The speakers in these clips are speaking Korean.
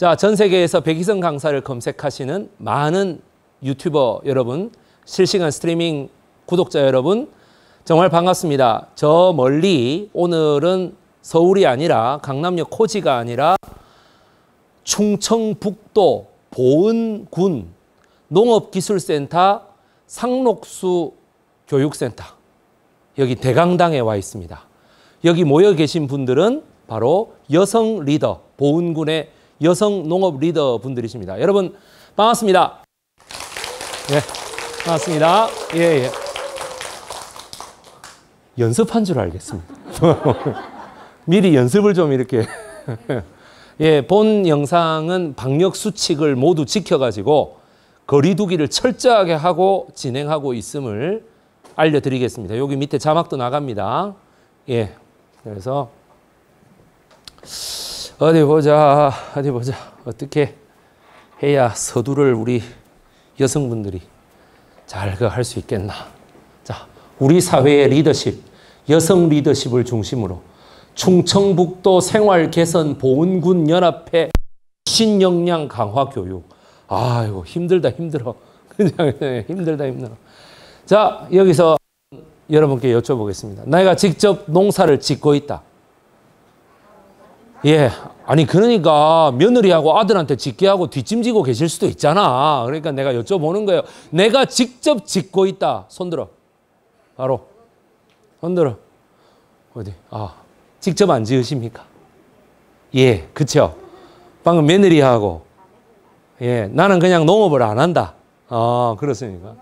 자, 전 세계에서 백이성 강사를 검색하시는 많은 유튜버 여러분, 실시간 스트리밍 구독자 여러분, 정말 반갑습니다. 저 멀리 오늘은 서울이 아니라 강남역 코지가 아니라 충청북도 보은군 농업기술센터 상록수 교육센터 여기 대강당에 와 있습니다. 여기 모여 계신 분들은 바로 여성 리더 보은군의 여성 농업 리더 분들이십니다. 여러분 반갑습니다. 예, 반갑습니다. 예, 예. 연습한 줄 알겠습니다. 미리 연습을 좀 이렇게. 예, 본 영상은 방역 수칙을 모두 지켜가지고 거리두기를 철저하게 하고 진행하고 있음을 알려드리겠습니다. 여기 밑에 자막도 나갑니다. 예, 그래서 어디 보자, 어디 보자. 어떻게 해야 서두를 우리 여성분들이 잘 할 수 있겠나. 자, 우리 사회의 리더십, 여성 리더십을 중심으로 충청북도 생활개선보훈군 연합회 신역량 강화 교육. 아이고 힘들다 힘들어. 그냥 힘들다 힘들어. 자 여기서 여러분께 여쭤보겠습니다. 내가 직접 농사를 짓고 있다. 예. 아니 그러니까 며느리하고 아들한테 짓계 하고 뒷짐지고 계실 수도 있잖아. 그러니까 내가 여쭤보는 거예요. 내가 직접 짓고 있다. 손들어. 바로. 손들어. 어디? 아. 직접 안 지으십니까? 예. 그쵸? 방금 며느리하고 예. 나는 그냥 농업을 안 한다. 아, 그렇습니까?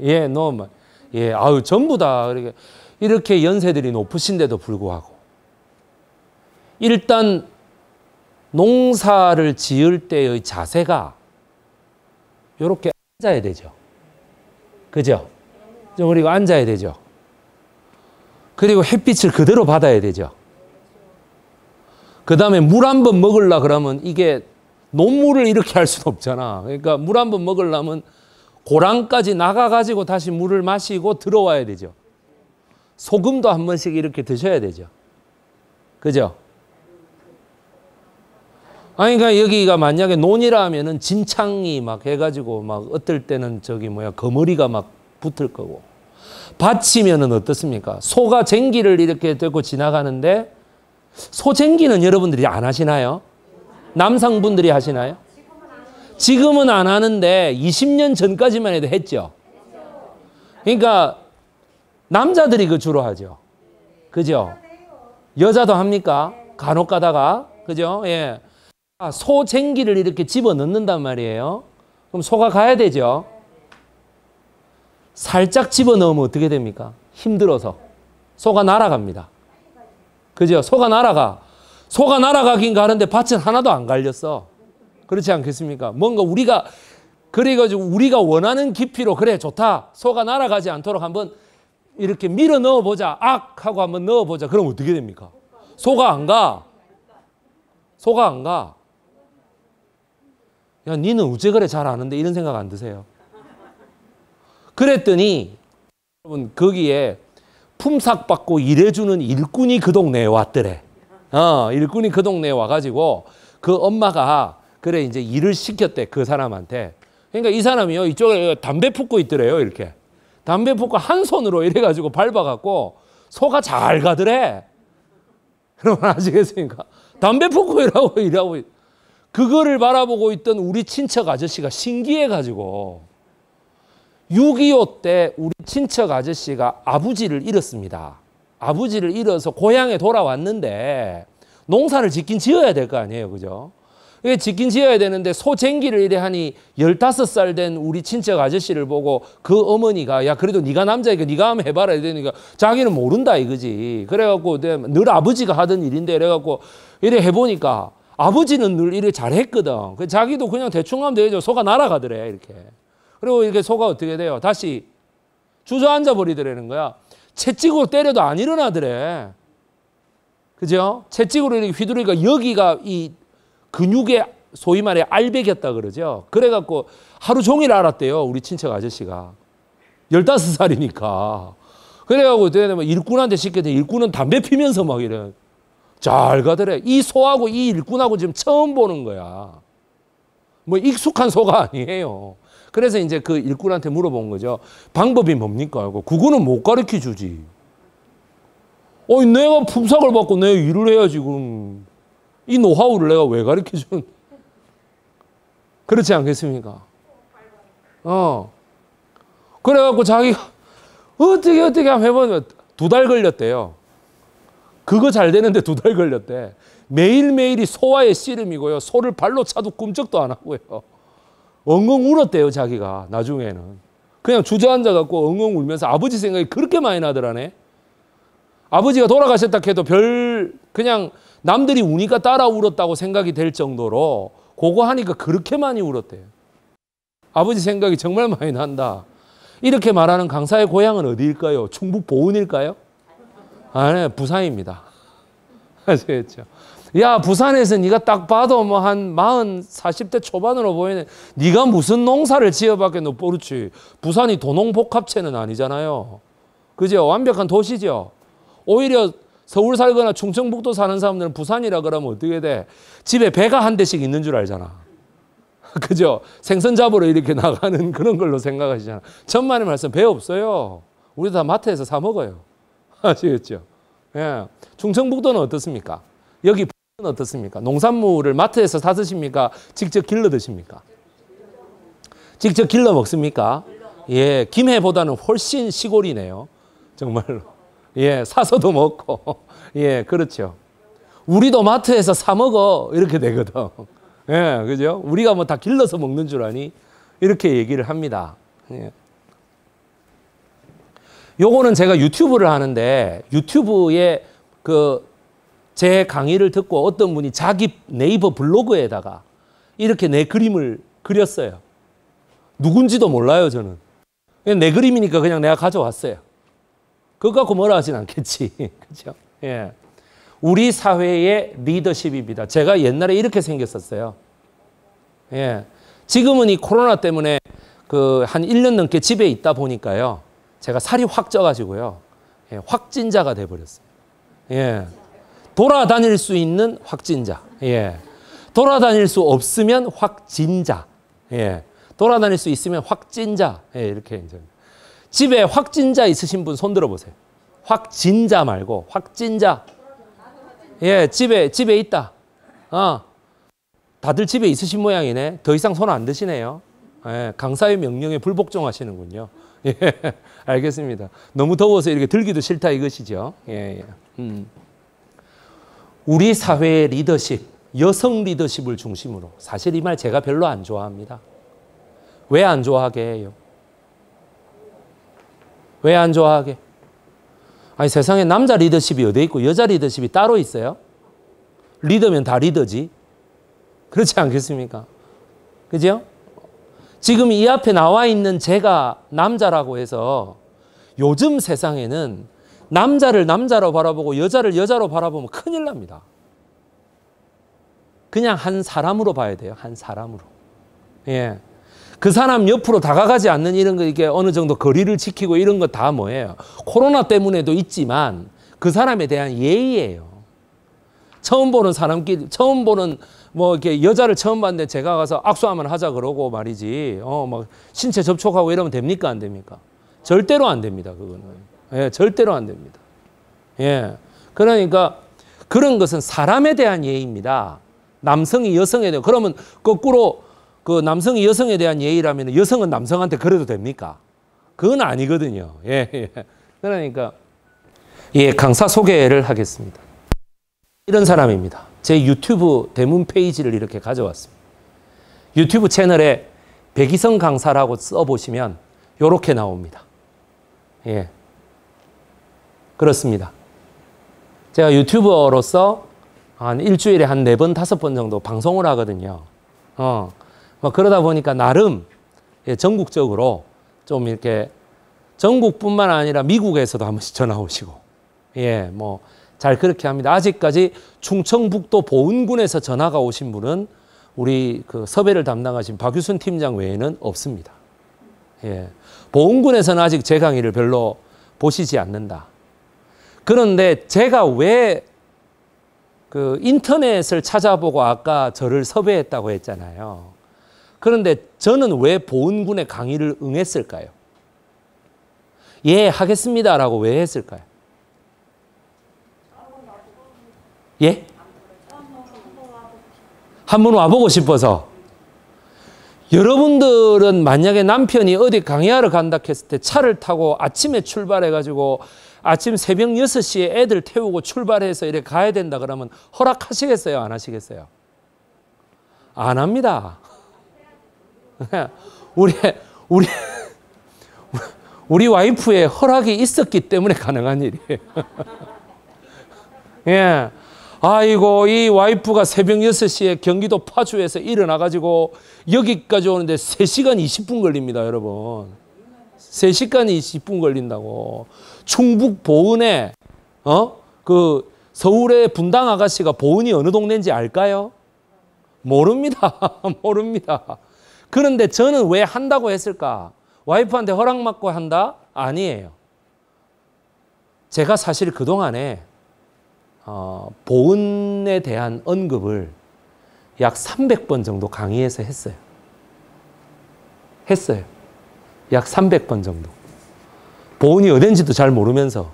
예. 농업 예. 아유, 전부 다 이렇게 이렇게 연세들이 높으신데도 불구하고 일단 농사를 지을 때의 자세가 이렇게 앉아야 되죠. 그죠? 그리고 앉아야 되죠. 그리고 햇빛을 그대로 받아야 되죠. 그 다음에 물 한 번 먹으려 그러면 이게 논물을 이렇게 할 수는 없잖아. 그러니까 물 한 번 먹으려면 고랑까지 나가가지고 다시 물을 마시고 들어와야 되죠. 소금도 한 번씩 이렇게 드셔야 되죠. 그죠? 아니 그러니까 여기가 만약에 논이라 하면은 진창이 막 해가지고 막 어떨 때는 저기 뭐야 거머리가 막 붙을 거고 받치면은 어떻습니까? 소가 쟁기를 이렇게 들고 지나가는데 소쟁기는 여러분들이 안 하시나요? 남성분들이 하시나요? 지금은 안 하는데 20년 전까지만 해도 했죠. 그러니까 남자들이 그 주로 하죠. 그죠? 여자도 합니까? 간혹 가다가 그죠? 예. 아, 소쟁기를 이렇게 집어넣는단 말이에요. 그럼 소가 가야 되죠. 살짝 집어넣으면 어떻게 됩니까? 힘들어서. 소가 날아갑니다. 그죠? 소가 날아가. 소가 날아가긴 가는데 밭은 하나도 안 갈렸어. 그렇지 않겠습니까? 뭔가 우리가 그래가지고 우리가 원하는 깊이로 그래 좋다. 소가 날아가지 않도록 한번 이렇게 밀어 넣어보자. 악 하고 한번 넣어보자. 그럼 어떻게 됩니까? 소가 안 가. 소가 안 가. 야, 니는 우째 거래잘 아는데 이런 생각 안 드세요? 그랬더니 여러분 거기에 품삯받고 일해주는 일꾼이 그 동네에 왔더래. 어, 일꾼이 그 동네에 와가지고 그 엄마가 그래 이제 일을 시켰대 그 사람한테. 그러니까 이 사람이요 이쪽에 담배 붓고 있더래요 이렇게. 담배 붓고 한 손으로 이래가지고 밟아갖고 소가 잘 가더래. 여러분 아시겠습니까? 담배 붓고 일하고 일하고. 그거를 바라보고 있던 우리 친척 아저씨가 신기해가지고 6.25 때 우리 친척 아저씨가 아버지를 잃었습니다. 아버지를 잃어서 고향에 돌아왔는데 농사를 짓긴 지어야 될 거 아니에요. 그죠? 그게 짓긴 지어야 되는데 소쟁기를 이래 하니 15살 된 우리 친척 아저씨를 보고 그 어머니가 야 그래도 네가 남자니까 네가 한번 해봐라 이러니까 자기는 모른다 이거지. 그래갖고 늘 아버지가 하던 일인데 이래갖고 이래 해보니까 아버지는 늘 일을 잘했거든. 그 자기도 그냥 대충 하면 되죠. 소가 날아가더래 이렇게. 그리고 이렇게 소가 어떻게 돼요? 다시 주저앉아 버리더라는 거야. 채찍으로 때려도 안 일어나더래. 그죠? 채찍으로 이렇게 휘두르니까 여기가 이 근육의 소위 말해 알배겼다 그러죠. 그래갖고 하루 종일 알았대요. 우리 친척 아저씨가. 열다섯 살이니까. 그래갖고 어떻면 일꾼한테 시켰더 일꾼은 담배 피면서 막 이런. 잘 가더래. 이 소하고 이 일꾼하고 지금 처음 보는 거야. 뭐 익숙한 소가 아니에요. 그래서 이제 그 일꾼한테 물어본 거죠. 방법이 뭡니까? 그거는 못 가르쳐 주지. 어, 내가 품삯을 받고 내 일을 해야지 그럼 이 노하우를 내가 왜 가르쳐 주는? 그렇지 않겠습니까? 어. 그래갖고 자기가 어떻게 어떻게 해보면 두 달 걸렸대요. 그거 잘 되는데 두 달 걸렸대. 매일매일이 소화의 씨름이고요. 소를 발로 차도 꿈쩍도 안 하고요. 엉엉 울었대요, 자기가. 나중에는. 그냥 주저앉아 갖고 엉엉 울면서 아버지 생각이 그렇게 많이 나더라네. 아버지가 돌아가셨다 해도 별 그냥 남들이 우니까 따라 울었다고 생각이 될 정도로 그거 하니까 그렇게 많이 울었대요. 아버지 생각이 정말 많이 난다. 이렇게 말하는 강사의 고향은 어디일까요? 충북 보은일까요? 아, 네, 부산입니다. 아시겠죠? 야 부산에서 네가 딱 봐도 뭐한 마흔 사십 대 초반으로 보이는 네가 무슨 농사를 지어봤겠노 뽀르치 부산이 도농복합체는 아니잖아요 그죠 완벽한 도시죠 오히려 서울 살거나 충청북도 사는 사람들은 부산이라 그러면 어떻게 돼 집에 배가 한 대씩 있는 줄 알잖아 그죠 생선 잡으러 이렇게 나가는 그런 걸로 생각하시잖아 천만의 말씀 배 없어요 우리 다 마트에서 사 먹어요 아시겠죠? 예. 충청북도는 어떻습니까? 여기 북도는 어떻습니까? 농산물을 마트에서 사 드십니까? 직접 길러 드십니까? 직접 길러 먹습니까? 예, 김해보다는 훨씬 시골이네요. 정말로. 예, 사서도 먹고. 예, 그렇죠. 우리도 마트에서 사 먹어. 이렇게 되거든. 예, 그죠? 우리가 뭐 다 길러서 먹는 줄 아니? 이렇게 얘기를 합니다. 예. 요거는 제가 유튜브를 하는데 유튜브에 그 제 강의를 듣고 어떤 분이 자기 네이버 블로그에다가 이렇게 내 그림을 그렸어요. 누군지도 몰라요, 저는. 내 그림이니까 그냥 내가 가져왔어요. 그거 갖고 뭐라 하진 않겠지. 그죠? 예. 우리 사회의 리더십입니다. 제가 옛날에 이렇게 생겼었어요. 예. 지금은 이 코로나 때문에 그 한 1년 넘게 집에 있다 보니까요. 제가 살이 확 쪄가지고요. 예, 확진자가 돼버렸어요. 예. 돌아다닐 수 있는 확진자. 예. 돌아다닐 수 없으면 확진자. 예. 돌아다닐 수 있으면 확진자. 예, 이렇게 이제. 집에 확진자 있으신 분 손 들어보세요. 확진자 말고 확진자. 예, 집에 집에 있다. 아, 다들 집에 있으신 모양이네. 더 이상 손 안 드시네요. 예, 강사의 명령에 불복종하시는군요. 예. 알겠습니다. 너무 더워서 이렇게 들기도 싫다 이것이죠. 예, 예. 음. 우리 사회의 리더십, 여성 리더십을 중심으로 사실 이 말 제가 별로 안 좋아합니다. 왜 안 좋아하게 해요? 왜 안 좋아하게? 아니 세상에 남자 리더십이 어디 있고 여자 리더십이 따로 있어요? 리더면 다 리더지. 그렇지 않겠습니까? 그죠? 지금 이 앞에 나와 있는 제가 남자라고 해서 요즘 세상에는 남자를 남자로 바라보고 여자를 여자로 바라보면 큰일 납니다. 그냥 한 사람으로 봐야 돼요. 한 사람으로. 예. 그 사람 옆으로 다가가지 않는 이런 거 이게 어느 정도 거리를 지키고 이런 거 다 뭐예요? 코로나 때문에도 있지만 그 사람에 대한 예의예요. 처음 보는 사람끼리 처음 보는 뭐 이렇게 여자를 처음 봤는데 제가 가서 악수하면 하자 그러고 말이지 어막 신체 접촉하고 이러면 됩니까 안 됩니까? 절대로 안 됩니다 그거는 예 절대로 안 됩니다 예 그러니까 그런 것은 사람에 대한 예의입니다 남성이 여성에 대해 그러면 거꾸로 그 남성이 여성에 대한 예의라면 여성은 남성한테 그래도 됩니까? 그건 아니거든요 예, 예. 그러니까 예 강사 소개를 하겠습니다 이런 사람입니다 제 유튜브 대문 페이지를 이렇게 가져왔습니다. 유튜브 채널에 백이성 강사라고 써보시면 요렇게 나옵니다. 예. 그렇습니다. 제가 유튜버로서 한 일주일에 한 네 번, 다섯 번 정도 방송을 하거든요. 어. 막 뭐 그러다 보니까 나름 예, 전국적으로 좀 이렇게 전국뿐만 아니라 미국에서도 한 번씩 전화 오시고, 예, 뭐, 잘 그렇게 합니다. 아직까지 충청북도 보은군에서 전화가 오신 분은 우리 그 섭외를 담당하신 박유순 팀장 외에는 없습니다. 예. 보은군에서는 아직 제 강의를 별로 보시지 않는다. 그런데 제가 왜 그 인터넷을 찾아보고 아까 저를 섭외했다고 했잖아요. 그런데 저는 왜 보은군의 강의를 응했을까요? 예, 하겠습니다라고 왜 했을까요? 예? 한 번 와보고 싶어서. 여러분들은 만약에 남편이 어디 강의하러 간다 했을 때 차를 타고 아침에 출발해가지고 아침 새벽 6시에 애들 태우고 출발해서 이렇 가야 된다 그러면 허락하시겠어요? 안 하시겠어요? 안 합니다. 우리, 우리, 우리 와이프의 허락이 있었기 때문에 가능한 일이에요. 예. 아이고 이 와이프가 새벽 6시에 경기도 파주에서 일어나가지고 여기까지 오는데 3시간 20분 걸립니다 여러분 3시간 20분 걸린다고 충북 보은에 어? 그 서울의 분당 아가씨가 보은이 어느 동네인지 알까요? 모릅니다 모릅니다 그런데 저는 왜 한다고 했을까 와이프한테 허락받고 한다? 아니에요 제가 사실 그동안에 어, 보은에 대한 언급을 약 300번 정도 강의에서 했어요. 했어요. 약 300번 정도. 보은이 어딘지도 잘 모르면서.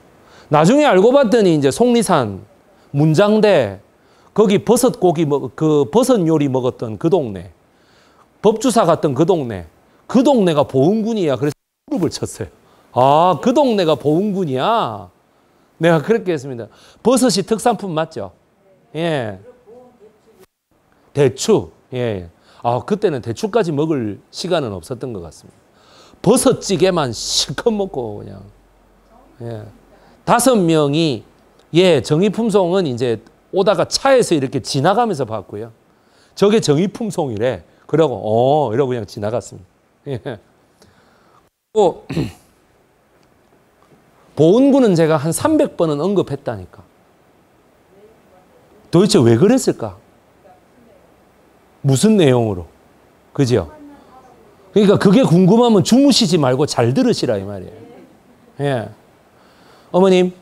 나중에 알고 봤더니 이제 속리산, 문장대, 거기 버섯 고기, 먹, 그 버섯 요리 먹었던 그 동네, 법주사 갔던 그 동네, 그 동네가 보은군이야. 그래서 무릎을 쳤어요. 아, 그 동네가 보은군이야. 내가 그렇게 했습니다. 버섯이 특산품 맞죠? 예. 대추. 예, 예. 아, 그때는 대추까지 먹을 시간은 없었던 것 같습니다. 버섯찌개만 실컷 먹고 그냥. 예. 다섯 명이 예, 정의품송은 이제 오다가 차에서 이렇게 지나가면서 봤고요. 저게 정의품송이래. 그러고 어, 이러고 그냥 지나갔습니다. 예. 또 보은군은 제가 한 300번은 언급했다니까. 도대체 왜 그랬을까? 무슨 내용으로? 그죠? 그러니까 그게 궁금하면 주무시지 말고 잘 들으시라 이 말이에요. 예. 어머님.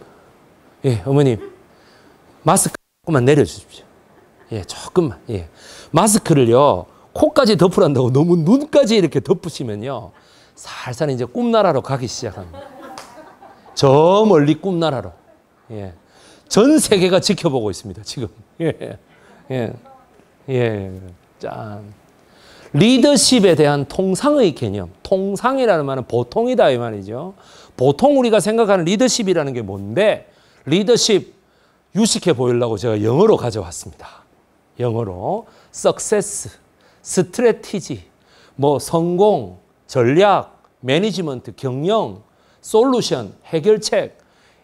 예, 어머님. 마스크 조금만 내려 주십시오. 예, 조금만. 예. 마스크를요. 코까지 덮으란다고 너무 눈까지 이렇게 덮으시면요. 살살 이제 꿈나라로 가기 시작합니다. 저 멀리 꿈나라로. 예. 전 세계가 지켜보고 있습니다, 지금. 예. 예. 예. 짠. 리더십에 대한 통상의 개념. 통상이라는 말은 보통이다, 이 말이죠. 보통 우리가 생각하는 리더십이라는 게 뭔데, 리더십 유식해 보이려고 제가 영어로 가져왔습니다. 영어로. success, strategy, 뭐 성공, 전략, 매니지먼트, 경영, 솔루션, 해결책,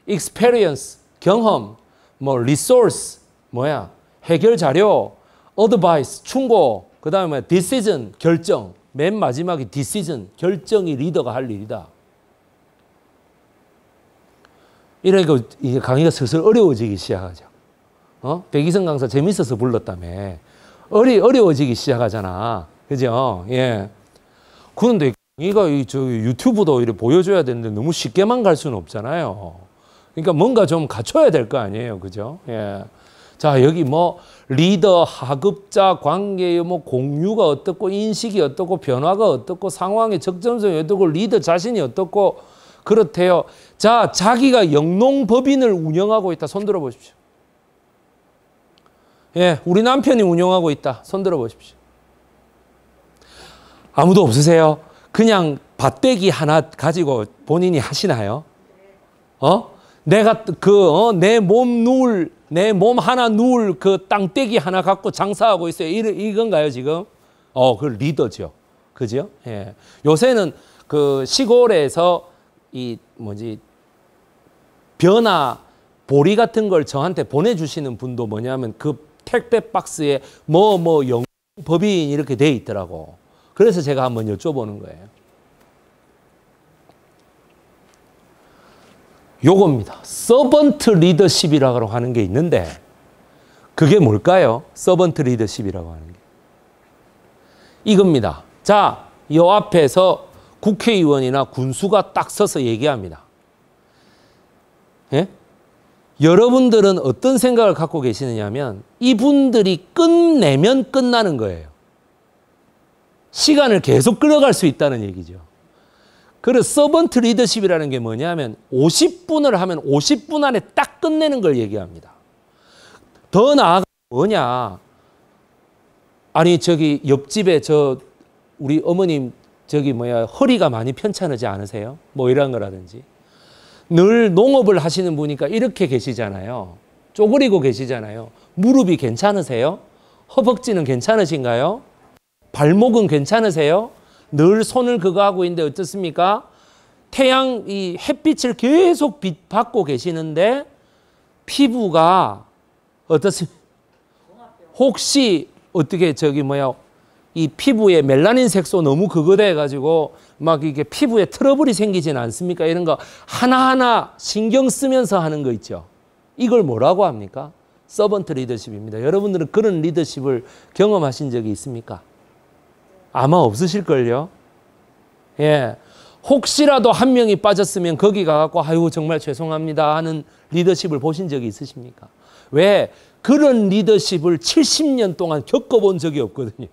experience, 경험, 뭐 resource, 뭐야, 해결 자료, advice, 충고, 그 다음에 decision, 결정, 맨 마지막에 decision, 결정이 리더가 할 일이다. 이러니까 이제 강의가 슬슬 어려워지기 시작하죠. 어? 백이성 강사 재밌어서 불렀다며. 어리, 어려워지기 시작하잖아. 그죠? 예. 그런데 이거저 유튜브도 이렇게 보여줘야 되는데 너무 쉽게만 갈 수는 없잖아요. 그러니까 뭔가 좀 갖춰야 될 거 아니에요, 그죠? 예. 자 여기 뭐 리더 하급자 관계의 뭐 공유가 어떻고 인식이 어떻고 변화가 어떻고 상황의 적정성이 어떻고 리더 자신이 어떻고 그렇대요. 자 자기가 영농법인을 운영하고 있다. 손 들어 보십시오. 예, 우리 남편이 운영하고 있다. 손 들어 보십시오. 아무도 없으세요? 그냥 밭대기 하나 가지고 본인이 하시나요? 어? 내가 그, 어? 내몸 누울, 내 몸 하나 누울 그 땅대기 하나 갖고 장사하고 있어요. 이, 이건가요, 지금? 어, 그 리더죠. 그죠? 예. 요새는 그 시골에서 이 뭐지, 변화, 보리 같은 걸 저한테 보내주시는 분도 뭐냐면 그 택배 박스에 뭐, 뭐, 영법인 이렇게 돼 있더라고. 그래서 제가 한번 여쭤보는 거예요. 요겁니다. 서번트 리더십이라고 하는 게 있는데 그게 뭘까요? 서번트 리더십이라고 하는 게. 이겁니다. 자, 요 앞에서 국회의원이나 군수가 딱 서서 얘기합니다. 예? 여러분들은 어떤 생각을 갖고 계시느냐면 이분들이 끝내면 끝나는 거예요. 시간을 계속 끌어갈 수 있다는 얘기죠. 그래서 서번트 리더십이라는 게 뭐냐면 50분을 하면 50분 안에 딱 끝내는 걸 얘기합니다. 더 나아가 뭐냐? 아니 저기 옆집에 저 우리 어머님 저기 뭐야 허리가 많이 편찮으지 않으세요? 뭐 이런 거라든지 늘 농업을 하시는 분이니까 이렇게 계시잖아요. 쪼그리고 계시잖아요. 무릎이 괜찮으세요? 허벅지는 괜찮으신가요? 발목은 괜찮으세요? 늘 손을 그거 하고 있는데 어떻습니까? 태양 이 햇빛을 계속 빛 받고 계시는데 피부가 어떻습니까? 혹시 어떻게 저기 뭐야 이 피부에 멜라닌 색소 너무 그거 돼가지고 막 이게 피부에 트러블이 생기진 않습니까? 이런 거 하나하나 신경 쓰면서 하는 거 있죠. 이걸 뭐라고 합니까? 서번트 리더십입니다. 여러분들은 그런 리더십을 경험하신 적이 있습니까? 아마 없으실걸요. 예. 혹시라도 한 명이 빠졌으면 거기 가갖고 아유 정말 죄송합니다 하는 리더십을 보신 적이 있으십니까? 왜 그런 리더십을 70년 동안 겪어본 적이 없거든요.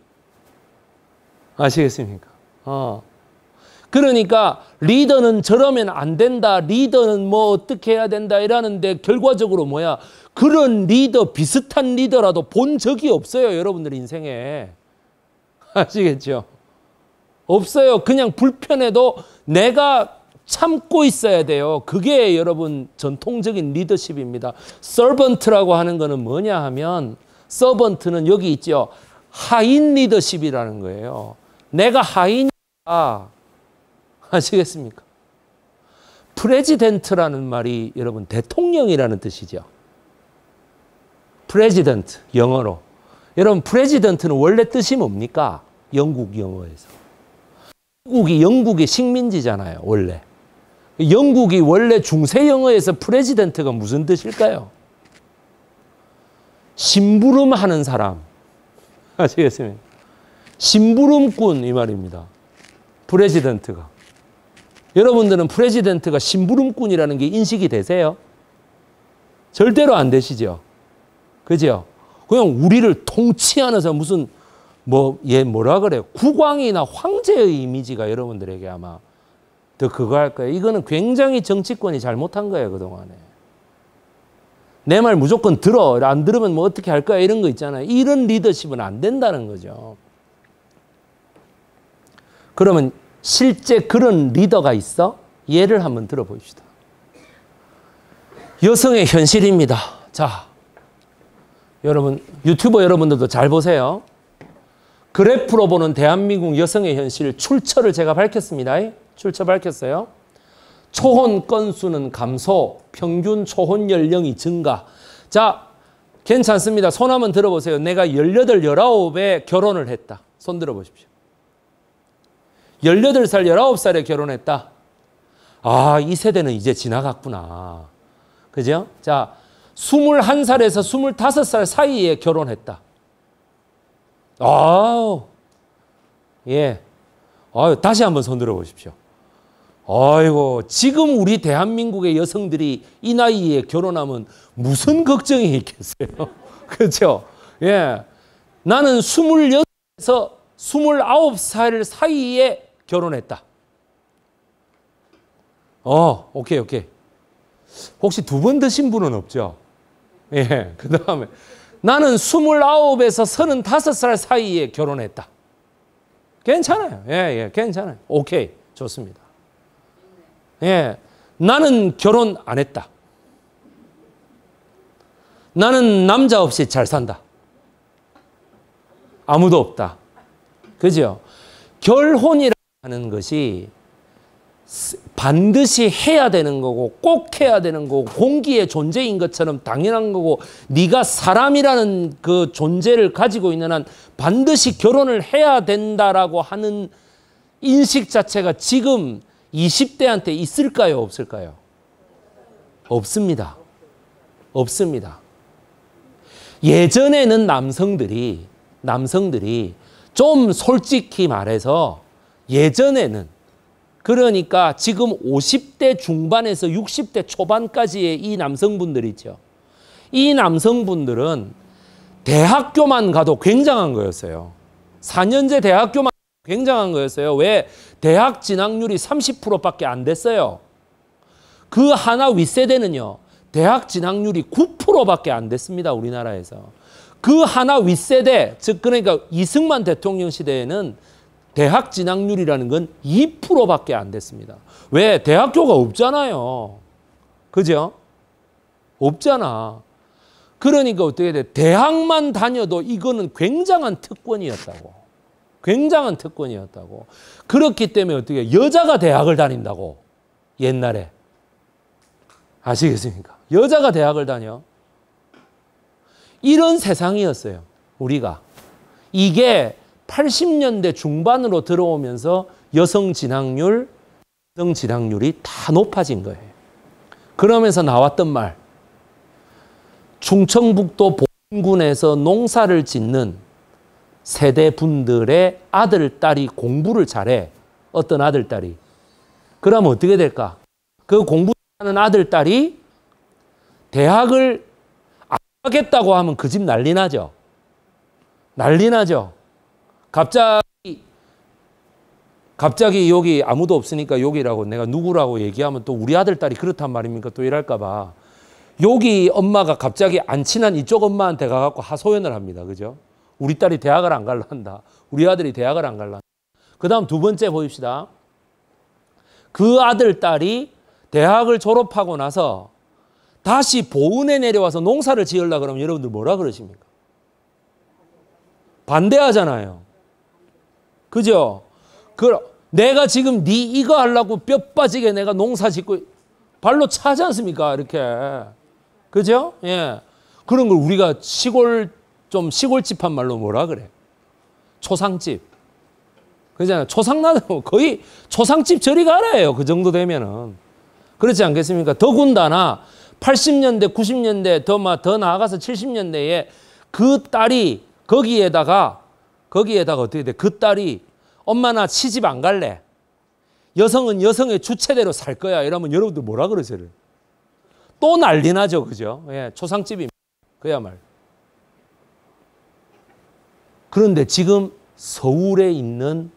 아시겠습니까? 어. 그러니까 리더는 저러면 안 된다. 리더는 뭐 어떻게 해야 된다 이러는데 결과적으로 뭐야? 그런 리더 비슷한 리더라도 본 적이 없어요, 여러분들 인생에. 아시겠죠? 없어요. 그냥 불편해도 내가 참고 있어야 돼요. 그게 여러분 전통적인 리더십입니다. 서번트라고 하는 거는 뭐냐 하면 서번트는 여기 있죠. 하인 리더십이라는 거예요. 내가 하인이다. 아시겠습니까? 프레지던트라는 말이 여러분 대통령이라는 뜻이죠. 프레지던트 영어로. 여러분 프레지던트는 원래 뜻이 뭡니까? 영국 영어에서. 영국이 영국의 식민지잖아요, 원래. 영국이 원래 중세 영어에서 프레지던트가 무슨 뜻일까요? 심부름하는 사람. 아시겠습니까? 심부름꾼 이 말입니다. 프레지던트가. 여러분들은 프레지던트가 심부름꾼이라는 게 인식이 되세요? 절대로 안 되시죠? 그죠? 그냥 우리를 통치하면서 무슨 뭐, 얘 뭐라 그래 국왕이나 황제의 이미지가 여러분들에게 아마 더 그거 할 거예요. 이거는 굉장히 정치권이 잘못한 거예요, 그동안에. 내 말 무조건 들어. 안 들으면 뭐 어떻게 할 거야. 이런 거 있잖아요. 이런 리더십은 안 된다는 거죠. 그러면 실제 그런 리더가 있어? 예를 한번 들어봅시다. 여성의 현실입니다. 자, 여러분, 유튜버 여러분들도 잘 보세요. 그래프로 보는 대한민국 여성의 현실 출처를 제가 밝혔습니다. 출처 밝혔어요. 초혼 건수는 감소, 평균 초혼 연령이 증가. 자, 괜찮습니다. 손 한번 들어보세요. 내가 18, 19에 결혼을 했다. 손 들어보십시오. 18살, 19살에 결혼했다. 아, 이 세대는 이제 지나갔구나. 그죠? 자, 21살에서 25살 사이에 결혼했다. 아우 예. 아유, 다시 한번 손 들어보십시오. 아이고, 지금 우리 대한민국의 여성들이 이 나이에 결혼하면 무슨 걱정이 있겠어요? 그렇죠? 예. 나는 26에서 29살 사이에 결혼했다. 어, 오케이, 오케이. 혹시 두 번 드신 분은 없죠? 예, 그 다음에. 나는 29에서 35살 사이에 결혼했다. 괜찮아요. 예, 예, 괜찮아요. 오케이. 좋습니다. 예. 나는 결혼 안 했다. 나는 남자 없이 잘 산다. 아무도 없다. 그죠? 결혼이라 는 것이 반드시 해야 되는 거고 꼭 해야 되는 거고 공기의 존재인 것처럼 당연한 거고 네가 사람이라는 그 존재를 가지고 있는 한 반드시 결혼을 해야 된다라고 하는 인식 자체가 지금 20대한테 있을까요 없을까요? 없습니다. 없습니다. 예전에는 남성들이 남성들이 좀 솔직히 말해서 예전에는 그러니까 지금 50대 중반에서 60대 초반까지의 이 남성분들이죠. 이 남성분들은 대학교만 가도 굉장한 거였어요. 4년제 대학교만 굉장한 거였어요. 왜? 대학 진학률이 30%밖에 안 됐어요. 그 하나 윗세대는요. 대학 진학률이 9%밖에 안 됐습니다. 우리나라에서. 그 하나 윗세대, 즉 그러니까 이승만 대통령 시대에는 대학 진학률이라는 건 2%밖에 안 됐습니다. 왜? 대학교가 없잖아요. 그죠? 없잖아. 그러니까 어떻게 돼? 대학만 다녀도 이거는 굉장한 특권이었다고. 굉장한 특권이었다고. 그렇기 때문에 어떻게 여자가 대학을 다닌다고. 옛날에. 아시겠습니까? 여자가 대학을 다녀. 이런 세상이었어요. 우리가. 이게 80년대 중반으로 들어오면서 여성 진학률, 여성 진학률이 다 높아진 거예요. 그러면서 나왔던 말, 충청북도 본군에서 농사를 짓는 세대분들의 아들, 딸이 공부를 잘해. 어떤 아들, 딸이. 그럼 어떻게 될까? 그 공부하는 아들, 딸이 대학을 안 가겠다고 하면 그 집 난리 나죠. 난리 나죠. 갑자기 갑자기 여기 아무도 없으니까 여기라고 내가 누구라고 얘기하면 또 우리 아들 딸이 그렇단 말입니까? 또 이럴까 봐. 여기 엄마가 갑자기 안 친한 이쪽 엄마한테 가갖고 하소연을 합니다. 그죠? 우리 딸이 대학을 안 갈라 한다. 우리 아들이 대학을 안 갈라 그 다음 두 번째 보입시다. 그 아들 딸이 대학을 졸업하고 나서 다시 보은에 내려와서 농사를 지으려 그러면 여러분들 뭐라 그러십니까? 반대하잖아요. 그죠? 그 내가 지금 네 이거 하려고 뼈 빠지게 내가 농사 짓고 발로 차지 않습니까? 이렇게. 그죠? 예. 그런 걸 우리가 시골 좀 시골집한 말로 뭐라 그래? 초상집. 그잖아요. 초상나도 거의 초상집 저리 가라예요. 그 정도 되면은. 그렇지 않겠습니까? 더군다나 80년대, 90년대 더, 마, 더 나아가서 70년대에 그 딸이 거기에다가 거기에다가 어떻게 돼? 그 딸이 엄마 나 시집 안 갈래. 여성은 여성의 주체대로 살 거야. 이러면 여러분들 뭐라 그러세요? 또 난리 나죠. 그죠? 예, 초상집입니다. 그야말로. 그런데 지금 서울에 있는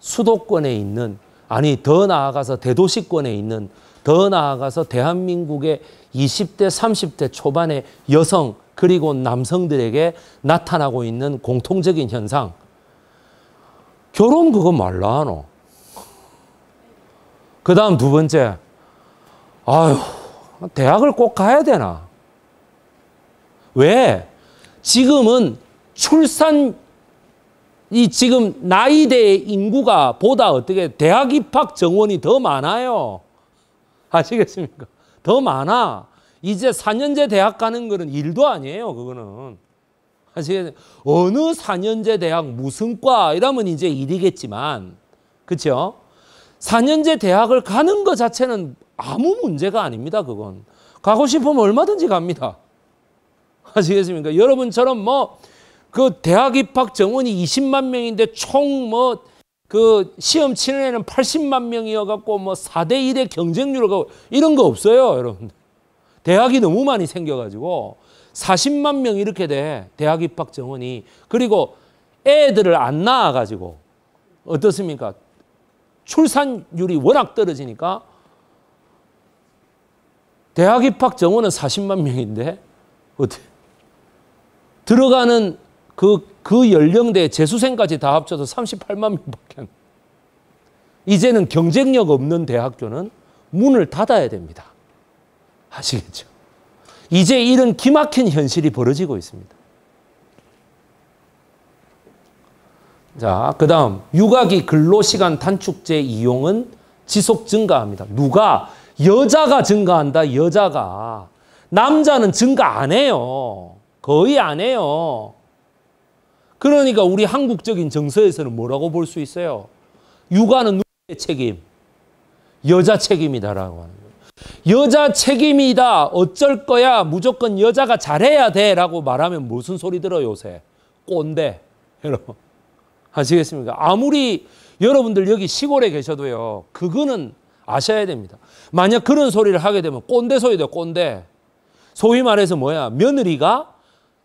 수도권에 있는 아니 더 나아가서 대도시권에 있는 더 나아가서 대한민국의 20대 30대 초반의 여성 그리고 남성들에게 나타나고 있는 공통적인 현상. 결혼 그거 말라 하노. 그 다음 두 번째. 아유, 대학을 꼭 가야 되나? 왜? 지금은 출산, 이 지금 나이대 인구가 보다 어떻게 대학 입학 정원이 더 많아요. 아시겠습니까? 더 많아. 이제 4년제 대학 가는 거는 일도 아니에요. 그거는. 아 사실 어느 4년제 대학 무슨 과 이러면 이제 일이겠지만 그렇죠? 4년제 대학을 가는 것 자체는 아무 문제가 아닙니다. 그건. 가고 싶으면 얼마든지 갑니다. 아시겠습니까? 여러분처럼 뭐 그 대학 입학 정원이 20만 명인데 총 뭐 그 시험 치는 애는 80만 명이어 갖고 뭐 4대 1의 경쟁률을 가고 이런 거 없어요, 여러분. 대학이 너무 많이 생겨가지고 40만 명 이렇게 돼 대학 입학 정원이 그리고 애들을 안 낳아가지고 어떻습니까? 출산율이 워낙 떨어지니까 대학 입학 정원은 40만 명인데 어떻게 들어가는 그, 그 연령대 재수생까지 다 합쳐서 38만 명밖에 이제는 경쟁력 없는 대학교는 문을 닫아야 됩니다. 하시겠죠. 이제 이런 기막힌 현실이 벌어지고 있습니다. 자, 그 다음 육아기 근로시간 단축제 이용은 지속 증가합니다. 누가? 여자가 증가한다. 여자가. 남자는 증가 안 해요. 거의 안 해요. 그러니까 우리 한국적인 정서에서는 뭐라고 볼 수 있어요? 육아는 누구의 책임? 여자 책임이다라고 하는 거 여자 책임이다. 어쩔 거야. 무조건 여자가 잘해야 돼. 라고 말하면 무슨 소리 들어요, 요새? 꼰대. 여러분. 아시겠습니까? 아무리 여러분들 여기 시골에 계셔도요. 그거는 아셔야 됩니다. 만약 그런 소리를 하게 되면 꼰대 소리 돼요, 꼰대. 소위 말해서 뭐야? 며느리가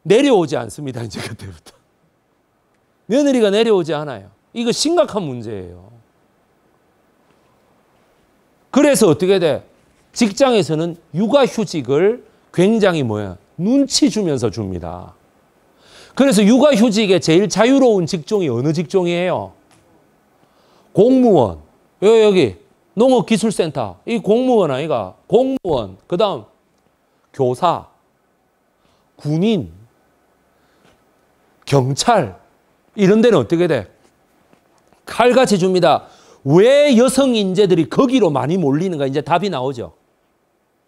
내려오지 않습니다. 이제 그때부터. 며느리가 내려오지 않아요. 이거 심각한 문제예요. 그래서 어떻게 돼? 직장에서는 육아휴직을 굉장히 뭐야 눈치 주면서 줍니다. 그래서 육아휴직의 제일 자유로운 직종이 어느 직종이에요? 공무원. 여기, 여기 농업기술센터. 이 공무원 아이가. 공무원. 그 다음 교사. 군인. 경찰. 이런 데는 어떻게 돼? 칼같이 줍니다. 왜 여성 인재들이 거기로 많이 몰리는가? 이제 답이 나오죠.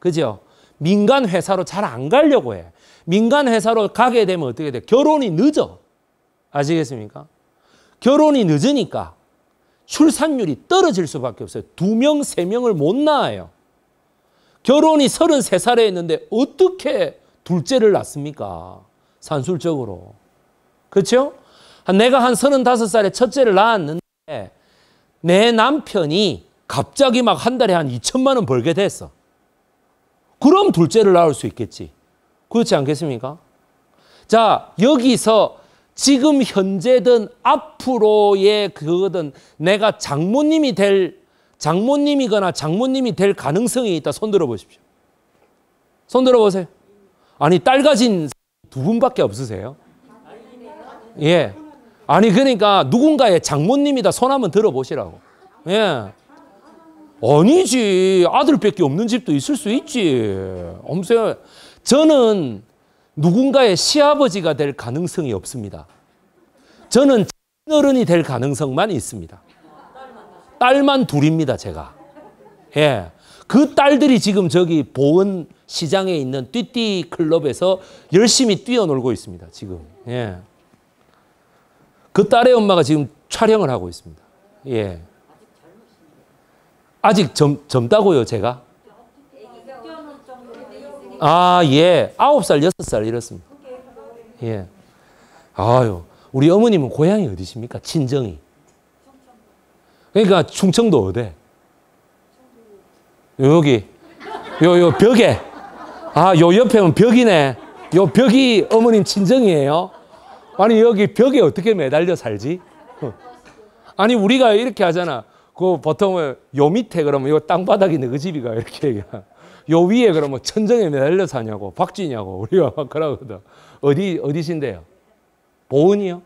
그죠? 민간 회사로 잘 안 가려고 해. 민간 회사로 가게 되면 어떻게 돼? 결혼이 늦어. 아시겠습니까? 결혼이 늦으니까 출산율이 떨어질 수밖에 없어요. 두 명, 세 명을 못 낳아요. 결혼이 33살에 했는데 어떻게 둘째를 낳습니까? 산술적으로. 그렇죠? 내가 한 35살에 첫째를 낳았는데 내 남편이 갑자기 막 한 달에 한 2천만 원 벌게 됐어. 그럼 둘째를 낳을 수 있겠지. 그렇지 않겠습니까? 자, 여기서 지금 현재든 앞으로의 그거든 내가 장모님이 될 장모님이거나 장모님이 될 가능성이 있다. 손 들어 보십시오. 손 들어 보세요. 아니 딸 가진 두 분밖에 없으세요? 예. 아니 그러니까 누군가의 장모님이다. 손 한번 들어 보시라고. 예. 아니지. 아들밖에 없는 집도 있을 수 있지. 엄세 저는 누군가의 시아버지가 될 가능성이 없습니다. 저는 어른이 될 가능성만 있습니다. 딸만 둘입니다, 제가. 예. 그 딸들이 지금 저기 보은 시장에 있는 띠띠 클럽에서 열심히 뛰어놀고 있습니다, 지금. 예. 그 딸의 엄마가 지금 촬영을 하고 있습니다. 예. 아직 젊, 젊다고요, 제가? 아, 예. 아홉 살, 여섯 살 이렇습니다. 예. 아유, 우리 어머님은 고향이 어디십니까? 친정이. 그러니까 충청도 어디? 여기. 요, 요 벽에. 아, 요 옆에는 벽이네. 요 벽이 어머님 친정이에요. 아니, 여기 벽에 어떻게 매달려 살지? 어. 아니, 우리가 이렇게 하잖아. 그 보통은 요 밑에 그러면 이거 땅바닥인데 그 집이가 이렇게 얘기하. 요 위에 그러면 천정에 매달려 사냐고 박쥐냐고 우리가 막 그러거든. 어디 어디신데요? 보은이요?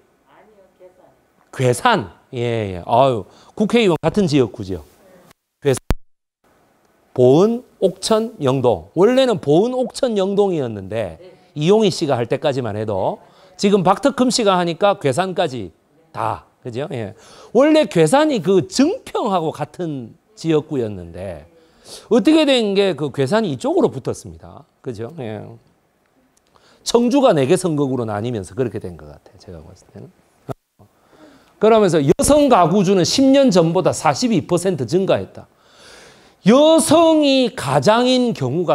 괴산. 괴산. 예, 예. 아유, 국회의원 같은 지역구죠. 괴산. 보은, 옥천, 영동. 원래는 보은, 옥천, 영동이었는데 네. 이용희 씨가 할 때까지만 해도 지금 박특금 씨가 하니까 괴산까지 다 그죠? 예. 원래 괴산이 그 증평하고 같은 지역구였는데 어떻게 된 게 그 괴산이 이쪽으로 붙었습니다. 그죠? 예. 청주가 네개 선거구로 나뉘면서 그렇게 된 것 같아요. 제가 봤을 때는. 어. 그러면서 여성 가구주는 10년 전보다 42% 증가했다. 여성이 가장인 경우가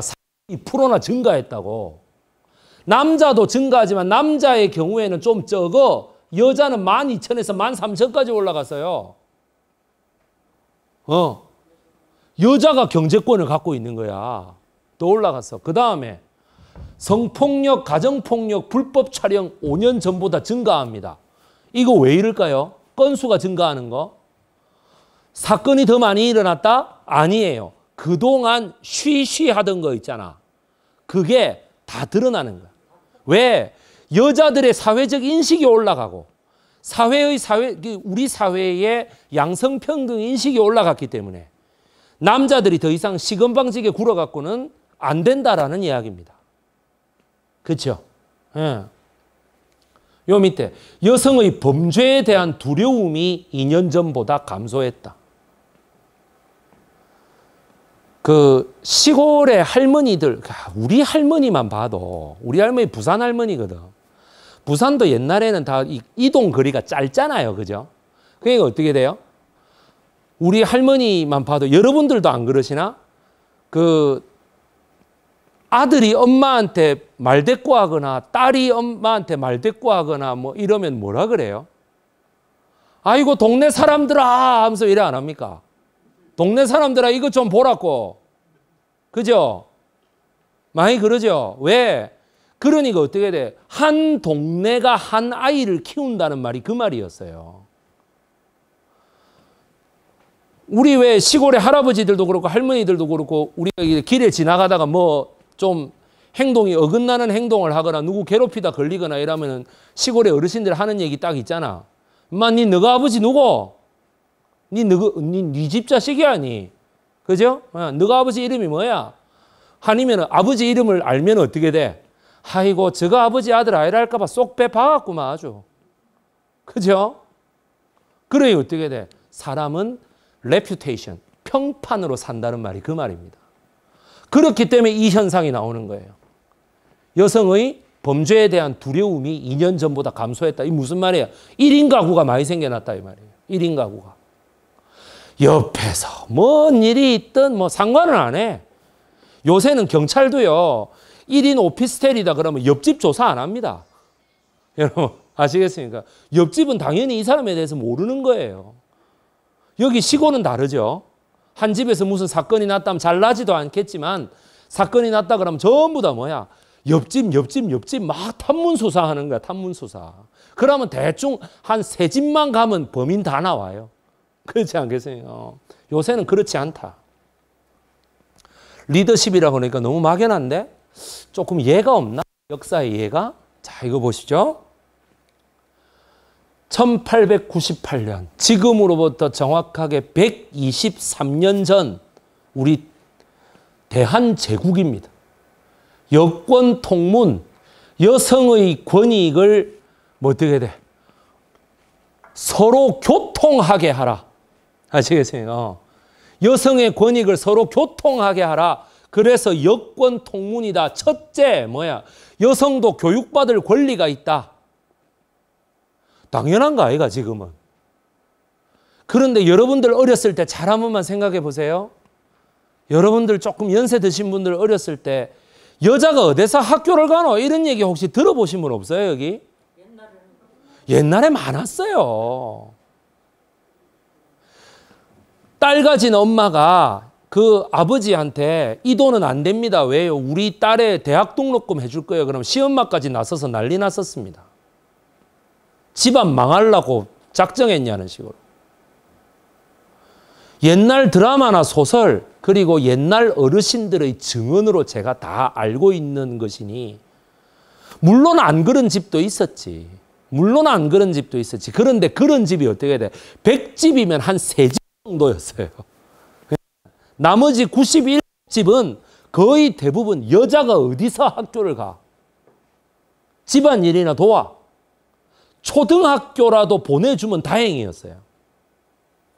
42%나 증가했다고. 남자도 증가하지만 남자의 경우에는 좀 적어 여자는 12,000에서 13,000까지 올라갔어요. 어. 여자가 경제권을 갖고 있는 거야. 또 올라갔어. 그 다음에 성폭력, 가정폭력, 불법 촬영 5년 전보다 증가합니다. 이거 왜 이럴까요? 건수가 증가하는 거. 사건이 더 많이 일어났다? 아니에요. 그동안 쉬쉬하던 거 있잖아. 그게 다 드러나는 거야. 왜? 여자들의 사회적 인식이 올라가고 사회의 사회 그 우리 사회의 양성 평등 인식이 올라갔기 때문에 남자들이 더 이상 시건방지게 굴어갖고는 안 된다라는 이야기입니다. 그렇죠? 예. 요 밑에 여성의 범죄에 대한 두려움이 2년 전보다 감소했다. 그 시골의 할머니들 아, 우리 할머니만 봐도 우리 할머니 부산 할머니거든. 부산도 옛날에는 다 이동 거리가 짧잖아요. 그죠? 그러니까 어떻게 돼요? 우리 할머니만 봐도 여러분들도 안 그러시나? 그 아들이 엄마한테 말대꾸하거나 딸이 엄마한테 말대꾸하거나 뭐 이러면 뭐라 그래요? 아이고 동네 사람들아 하면서 이래 안 합니까? 동네 사람들아 이거 좀 보라고. 그죠? 많이 그러죠? 왜? 그러니까 어떻게 돼? 한 동네가 한 아이를 키운다는 말이 그 말이었어요. 우리 왜 시골의 할아버지들도 그렇고 할머니들도 그렇고 우리가 길에 지나가다가 뭐 좀 행동이 어긋나는 행동을 하거나 누구 괴롭히다 걸리거나 이러면 시골의 어르신들 하는 얘기 딱 있잖아. 엄마, 니 너가 아버지 누구? 니 너가, 니, 니집 자식이야, 니. 그죠? 어, 너가 아버지 이름이 뭐야? 아니면 아버지 이름을 알면 어떻게 돼? 아이고 저가 아버지 아들 아이랄까봐 쏙빼 박았구만 아주. 그죠? 그래 어떻게 돼? 사람은 레퓨테이션, 평판으로 산다는 말이 그 말입니다. 그렇기 때문에 이 현상이 나오는 거예요. 여성의 범죄에 대한 두려움이 2년 전보다 감소했다. 이 무슨 말이에요? 1인 가구가 많이 생겨났다 이 말이에요. 1인 가구가. 옆에서 뭔 일이 있든 뭐 상관은 안 해. 요새는 경찰도요. 1인 오피스텔이다 그러면 옆집 조사 안 합니다. 여러분 아시겠습니까? 옆집은 당연히 이 사람에 대해서 모르는 거예요. 여기 시골은 다르죠. 한 집에서 무슨 사건이 났다면 잘나지도 않겠지만 사건이 났다 그러면 전부 다 뭐야? 옆집, 옆집, 옆집 막 탐문수사 하는 거야, 탐문수사. 그러면 대충 한 세 집만 가면 범인 다 나와요. 그렇지 않겠어요? 요새는 그렇지 않다. 리더십이라고 하니까 너무 막연한데? 조금 예가 없나? 역사의 예가? 자, 이거 보시죠. 1898년, 지금으로부터 정확하게 123년 전 우리 대한제국입니다. 여권 통문, 여성의 권익을 뭐 어떻게 돼? 서로 교통하게 하라. 아시겠어요? 여성의 권익을 서로 교통하게 하라. 그래서 여권 통문이다. 첫째, 뭐야? 여성도 교육받을 권리가 있다. 당연한 거 아이가 지금은. 그런데 여러분들 어렸을 때 잘 한 번만 생각해 보세요. 여러분들 조금 연세 드신 분들 어렸을 때 여자가 어디서 학교를 가노? 이런 얘기 혹시 들어보신 분 없어요, 여기? 옛날에 많았어요. 딸 가진 엄마가 그 아버지한테 이 돈은 안 됩니다. 왜요? 우리 딸의 대학 등록금 해줄 거예요. 그럼 시엄마까지 나서서 난리 났었습니다. 집안 망하려고 작정했냐는 식으로. 옛날 드라마나 소설 그리고 옛날 어르신들의 증언으로 제가 다 알고 있는 것이니 물론 안 그런 집도 있었지. 물론 안 그런 집도 있었지. 그런데 그런 집이 어떻게 돼? 100집이면 한 3집 정도였어요. 나머지 91집은 거의 대부분 여자가 어디서 학교를 가? 집안일이나 도와. 초등학교라도 보내주면 다행이었어요.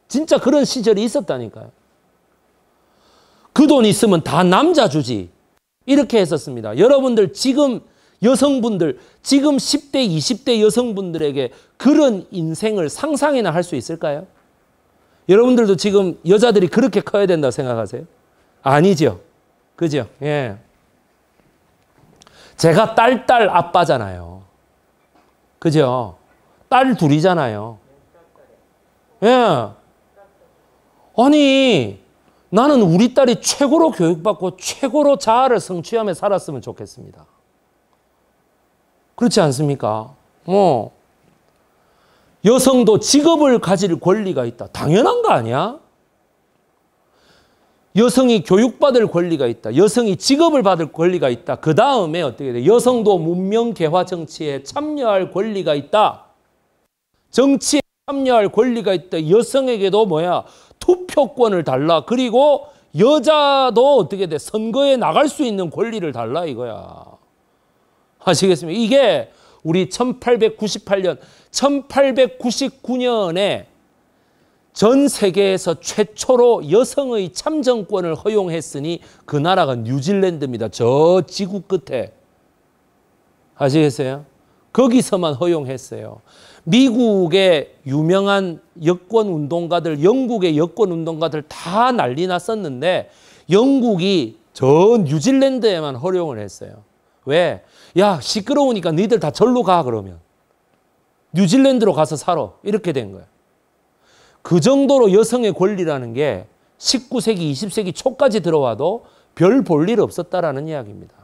진짜 그런 시절이 있었다니까요. 그 돈 있으면 다 남자 주지. 이렇게 했었습니다. 여러분들 지금 여성분들, 지금 10대, 20대 여성분들에게 그런 인생을 상상이나 할 수 있을까요? 여러분들도 지금 여자들이 그렇게 커야 된다 생각하세요? 아니죠. 그죠? 예. 제가 딸, 딸 아빠잖아요. 그죠? 딸 둘이잖아요. 예. 아니, 나는 우리 딸이 최고로 교육받고 최고로 자아를 성취하며 살았으면 좋겠습니다. 그렇지 않습니까? 어. 여성도 직업을 가질 권리가 있다. 당연한 거 아니야? 여성이 교육받을 권리가 있다. 여성이 직업을 받을 권리가 있다. 그 다음에 어떻게 돼? 여성도 문명 개화 정치에 참여할 권리가 있다. 정치에 참여할 권리가 있다. 여성에게도 뭐야? 투표권을 달라. 그리고 여자도 어떻게 돼? 선거에 나갈 수 있는 권리를 달라 이거야. 아시겠습니까? 이게 우리 1898년 1899년에 전 세계에서 최초로 여성의 참정권을 허용했으니 그 나라가 뉴질랜드입니다. 저 지구 끝에. 아시겠어요? 거기서만 허용했어요. 미국의 유명한 여권 운동가들, 영국의 여권 운동가들 다 난리 났었는데 영국이 저 뉴질랜드에만 허용을 했어요. 왜? 야, 시끄러우니까 니들 다 절로 가, 그러면. 뉴질랜드로 가서 살아. 이렇게 된 거야. 그 정도로 여성의 권리라는 게 19세기, 20세기 초까지 들어와도 별 볼 일 없었다라는 이야기입니다.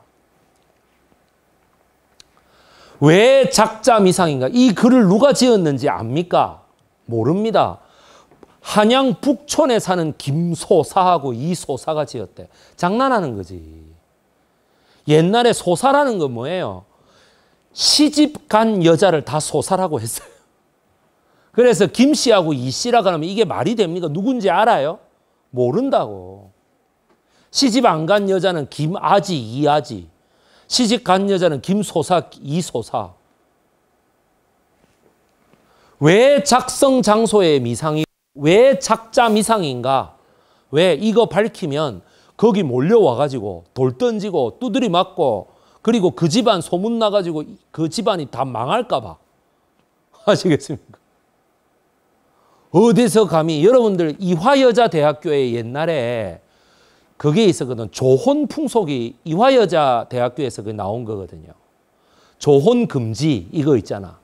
왜 작자 미상인가? 이 글을 누가 지었는지 압니까? 모릅니다. 한양 북촌에 사는 김소사하고 이소사가 지었대. 장난하는 거지. 옛날에 소사라는 건 뭐예요? 시집 간 여자를 다 소사라고 했어요. 그래서 김 씨하고 이 씨라고 하면 이게 말이 됩니까? 누군지 알아요? 모른다고. 시집 안 간 여자는 김아지, 이아지. 시집 간 여자는 김소사, 이소사. 왜 작성 장소의 미상이, 왜 작자 미상인가? 왜 이거 밝히면 거기 몰려와가지고 돌 던지고 두드리 맞고 그리고 그 집안 소문 나가지고 그 집안이 다 망할까봐. 아시겠습니까? 어디서 감히 여러분들 이화여자 대학교에 옛날에 그게 있었거든. 조혼 풍속이 이화여자 대학교에서 그 나온 거거든요. 조혼 금지 이거 있잖아.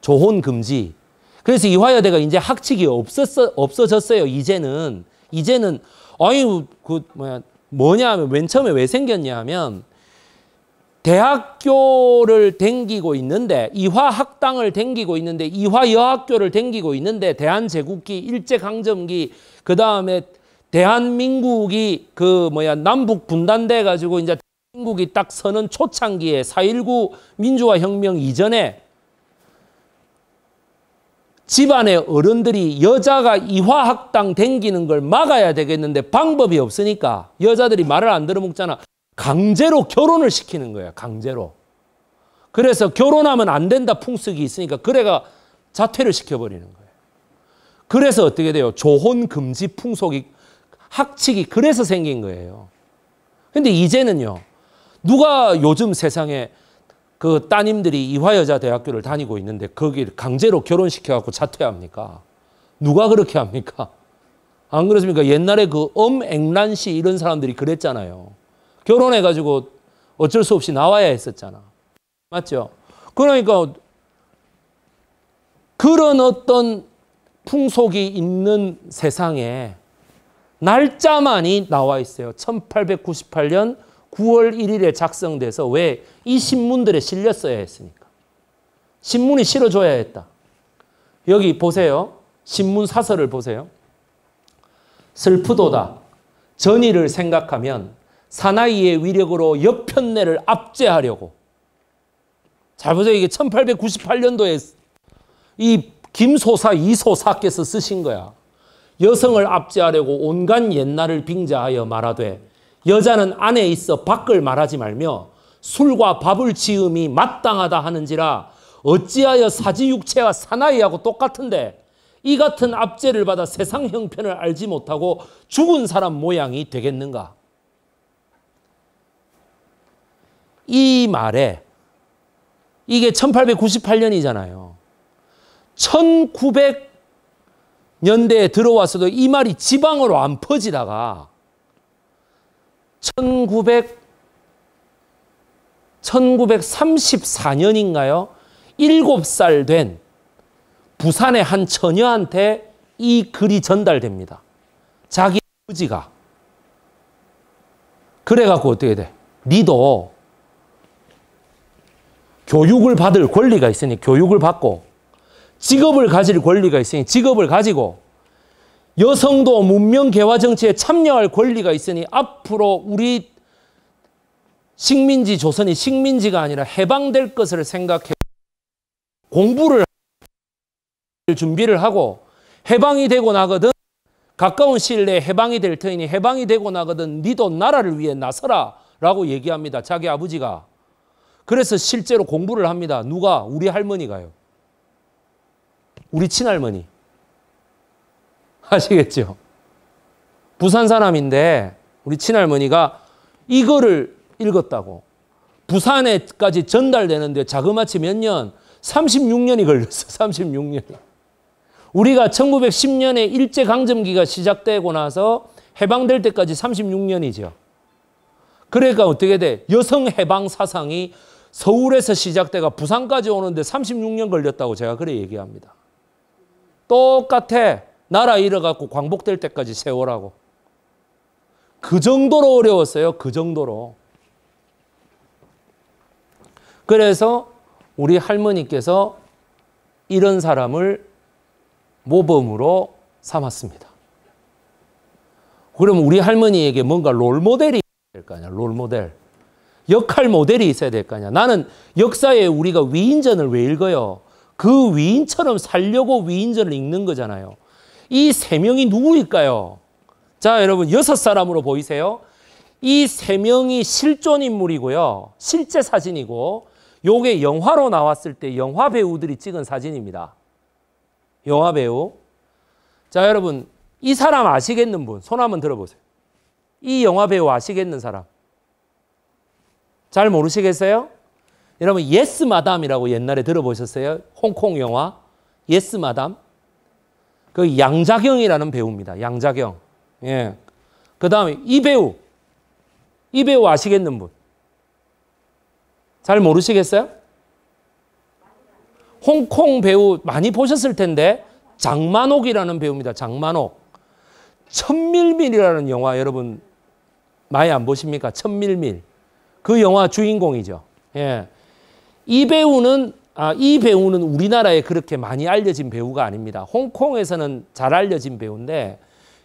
조혼 금지. 그래서 이화여대가 이제 학칙이 없었어 없어졌어요. 이제는 이제는 아유 그 뭐야 뭐냐 하면 맨 처음에 왜 생겼냐 하면 대학교를 댕기고 있는데 이화학당을 댕기고 있는데 이화여학교를 댕기고 있는데 대한제국기 일제강점기 그 다음에 대한민국이 그 뭐야 남북 분단돼 가지고 이제 한국이 딱 서는 초창기에 4.19 민주화혁명 이전에 집안의 어른들이 여자가 이화학당 댕기는 걸 막아야 되겠는데 방법이 없으니까 여자들이 말을 안 들어먹잖아. 강제로 결혼을 시키는 거야. 강제로. 그래서 결혼하면 안 된다 풍습이 있으니까 그래가 자퇴를 시켜버리는 거예 그래서 어떻게 돼요? 조혼 금지 풍속이 학칙이 그래서 생긴 거예요. 근데 이제는요. 누가 요즘 세상에 그 따님들이 이화여자 대학교를 다니고 있는데 거기 강제로 결혼시켜 갖고 자퇴합니까? 누가 그렇게 합니까? 안 그렇습니까? 옛날에 그 엄 앵란 씨 이런 사람들이 그랬잖아요. 결혼해가지고 어쩔 수 없이 나와야 했었잖아. 맞죠? 그러니까 그런 어떤 풍속이 있는 세상에 날짜만이 나와 있어요. 1898년 9월 1일에 작성돼서 왜 이 신문들에 실렸어야 했으니까. 신문이 실어줘야 했다. 여기 보세요. 신문 사설을 보세요. 슬프도다. 전의를 생각하면 사나이의 위력으로 여편네를 압제하려고. 잘 보세요. 이게 1898년도에 이 김소사 이소사께서 쓰신 거야. 여성을 압제하려고 온갖 옛날을 빙자하여 말하되 여자는 안에 있어 밖을 말하지 말며 술과 밥을 지음이 마땅하다 하는지라 어찌하여 사지육체와 사나이하고 똑같은데 이 같은 압제를 받아 세상 형편을 알지 못하고 죽은 사람 모양이 되겠는가? 이 말에 이게 1898년이잖아요. 1900년대에 들어와서도 이 말이 지방으로 안 퍼지다가 1900 1934년인가요? 7살 된 부산의 한 처녀한테 이 글이 전달됩니다. 자기 아버지가 그래갖고 어떻게 돼? 니도 교육을 받을 권리가 있으니 교육을 받고 직업을 가질 권리가 있으니 직업을 가지고 여성도 문명 개화 정치에 참여할 권리가 있으니 앞으로 우리 식민지 조선이 식민지가 아니라 해방될 것을 생각해 공부를 준비를 하고 해방이 되고 나거든 가까운 시일 내에 해방이 될 터이니 해방이 되고 나거든 니도 나라를 위해 나서라 라고 얘기합니다. 자기 아버지가. 그래서 실제로 공부를 합니다. 누가? 우리 할머니가요. 우리 친할머니. 아시겠죠? 부산 사람인데 우리 친할머니가 이거를 읽었다고. 부산에까지 전달되는데 자그마치 몇 년? 36년이 걸렸어. 36년. 우리가 1910년에 일제강점기가 시작되고 나서 해방될 때까지 36년이죠. 그러니까 어떻게 돼? 여성 해방 사상이 서울에서 시작돼가 부산까지 오는데 36년 걸렸다고 제가 그래 얘기합니다. 똑같아. 나라 잃어갖고 광복될 때까지 세월하고. 그 정도로 어려웠어요. 그 정도로. 그래서 우리 할머니께서 이런 사람을 모범으로 삼았습니다. 그럼 우리 할머니에게 뭔가 롤모델이 될 거 아니야. 롤모델. 역할 모델이 있어야 될 거 아니야. 나는 역사에 우리가 위인전을 왜 읽어요? 그 위인처럼 살려고 위인전을 읽는 거잖아요. 이 세 명이 누구일까요? 자, 여러분 여섯 사람으로 보이세요? 이 세 명이 실존 인물이고요. 실제 사진이고 요게 영화로 나왔을 때 영화 배우들이 찍은 사진입니다. 영화 배우. 자, 여러분 이 사람 아시겠는 분손 한번 들어보세요. 이 영화 배우 아시겠는 사람. 잘 모르시겠어요? 여러분 예스 마담이라고 옛날에 들어보셨어요? 홍콩 영화 예스 마담. 그 양자경이라는 배우입니다. 양자경. 예. 그다음에 이 배우. 이 배우 아시겠는 분? 잘 모르시겠어요? 홍콩 배우 많이 보셨을 텐데 장만옥이라는 배우입니다. 장만옥. 천밀밀이라는 영화 여러분 많이 안 보십니까? 천밀밀. 그 영화 주인공이죠. 예. 이 배우는 아, 이 배우는 우리나라에 그렇게 많이 알려진 배우가 아닙니다. 홍콩에서는 잘 알려진 배우인데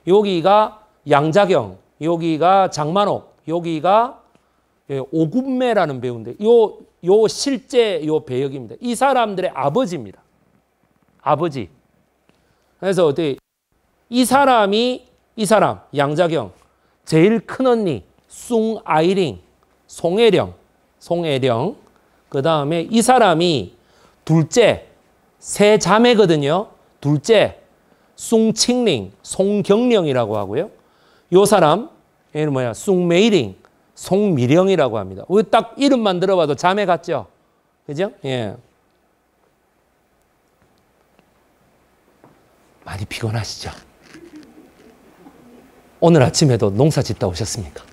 여기가 양자경, 여기가 장만옥, 여기가 예, 오군매라는 배우인데 요, 요 실제 요 배역입니다. 이 사람들의 아버지입니다. 아버지. 그래서 어디 이 사람이 이 사람 양자경 제일 큰 언니 숭 아이링 송혜령, 송혜령. 그 다음에 이 사람이 둘째, 세 자매거든요. 둘째, 숭칭링, 송경령이라고 하고요. 요 사람, 얘는 뭐야, 숭메이링, 송미령이라고 합니다. 딱 이름만 들어봐도 자매 같죠? 그죠? 예. 많이 피곤하시죠? 오늘 아침에도 농사 짓다 오셨습니까?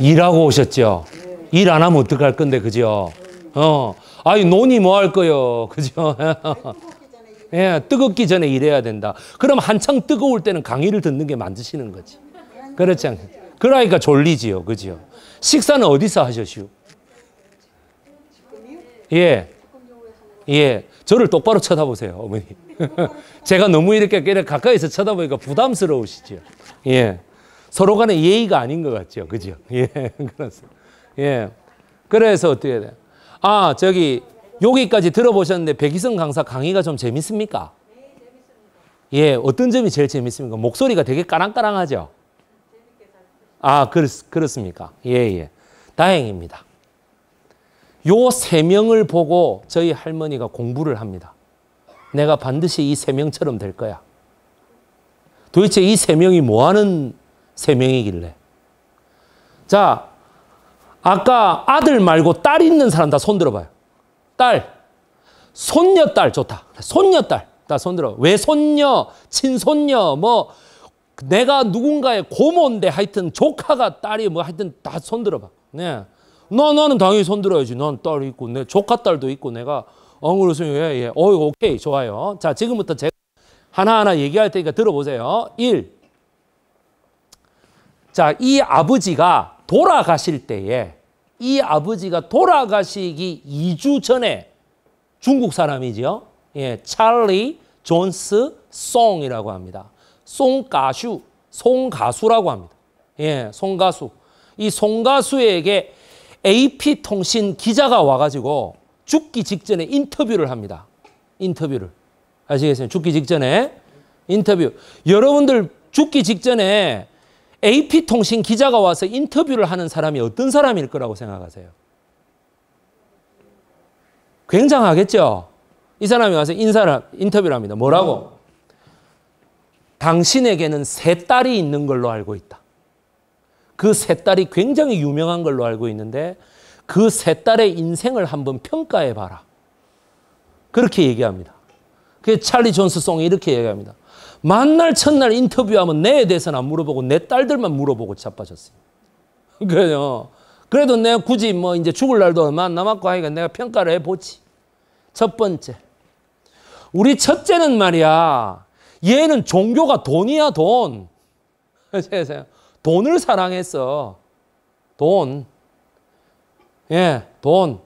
일하고 오셨죠. 일 안 하면 어떡할 건데 그죠? 어. 아니 논이 뭐 할 거요. 그죠? 예, 뜨겁기 전에 일해야 된다. 그럼 한창 뜨거울 때는 강의를 듣는 게 만드시는 거지. 그렇지 않 그러니까 졸리지요. 그죠? 식사는 어디서 하셨슈? 예. 예. 저를 똑바로 쳐다보세요, 어머니. 제가 너무 이렇게 가까이서 쳐다보니까 부담스러우시죠. 예. 서로 간에 예의가 아닌 것 같죠. 그죠? 예, 그렇습니다. 예. 그래서 어떻게 돼? 아, 저기, 여기까지 들어보셨는데 백희성 강사 강의가 좀 재밌습니까? 예, 어떤 점이 제일 재밌습니까? 목소리가 되게 까랑까랑하죠? 아, 그렇, 그렇습니까? 예, 예. 다행입니다. 요 세 명을 보고 저희 할머니가 공부를 합니다. 내가 반드시 이 세 명처럼 될 거야. 도대체 이 세 명이 뭐 하는 세명이길래 자, 아까 아들 말고 딸 있는 사람 다 손 들어봐요. 딸. 손녀딸 좋다. 손녀딸. 다 손들어. 왜손녀 친손녀, 뭐, 내가 누군가의 고모인데 하여튼 조카가 딸이 뭐 하여튼 다 손들어봐. 네. 너너는 당연히 손들어야지. 난 딸이 있고, 내 조카 딸도 있고, 내가 엉으로서, 예, 예. 어이, 오케이. 좋아요. 자, 지금부터 제가 하나하나 얘기할 테니까 들어보세요. 1. 자, 이 아버지가 돌아가실 때에 이 아버지가 돌아가시기 2주 전에 중국 사람이지요. 예, 찰리 존스 송이라고 합니다. 송가수, 송가수라고 합니다. 예, 송가수. 이 송가수에게 AP통신 기자가 와가지고 죽기 직전에 인터뷰를 합니다. 인터뷰를. 아시겠어요? 죽기 직전에 인터뷰. 여러분들 죽기 직전에 AP통신 기자가 와서 인터뷰를 하는 사람이 어떤 사람일 거라고 생각하세요? 굉장하겠죠? 이 사람이 와서 인사를, 인터뷰를 합니다. 뭐라고? 당신에게는 세 딸이 있는 걸로 알고 있다. 그 세 딸이 굉장히 유명한 걸로 알고 있는데 그 세 딸의 인생을 한번 평가해 봐라. 그렇게 얘기합니다. 그 찰리 존스 송이 이렇게 얘기합니다. 만날 첫날 인터뷰하면 내에 대해서는 안 물어보고 내 딸들만 물어보고 자빠졌어요. 그래요. 그래도 내가 굳이 뭐 이제 죽을 날도 얼마 안 남았고 하니까 내가 평가를 해보지. 첫 번째. 우리 첫째는 말이야. 얘는 종교가 돈이야, 돈. 돈을 사랑했어. 돈. 예, 돈.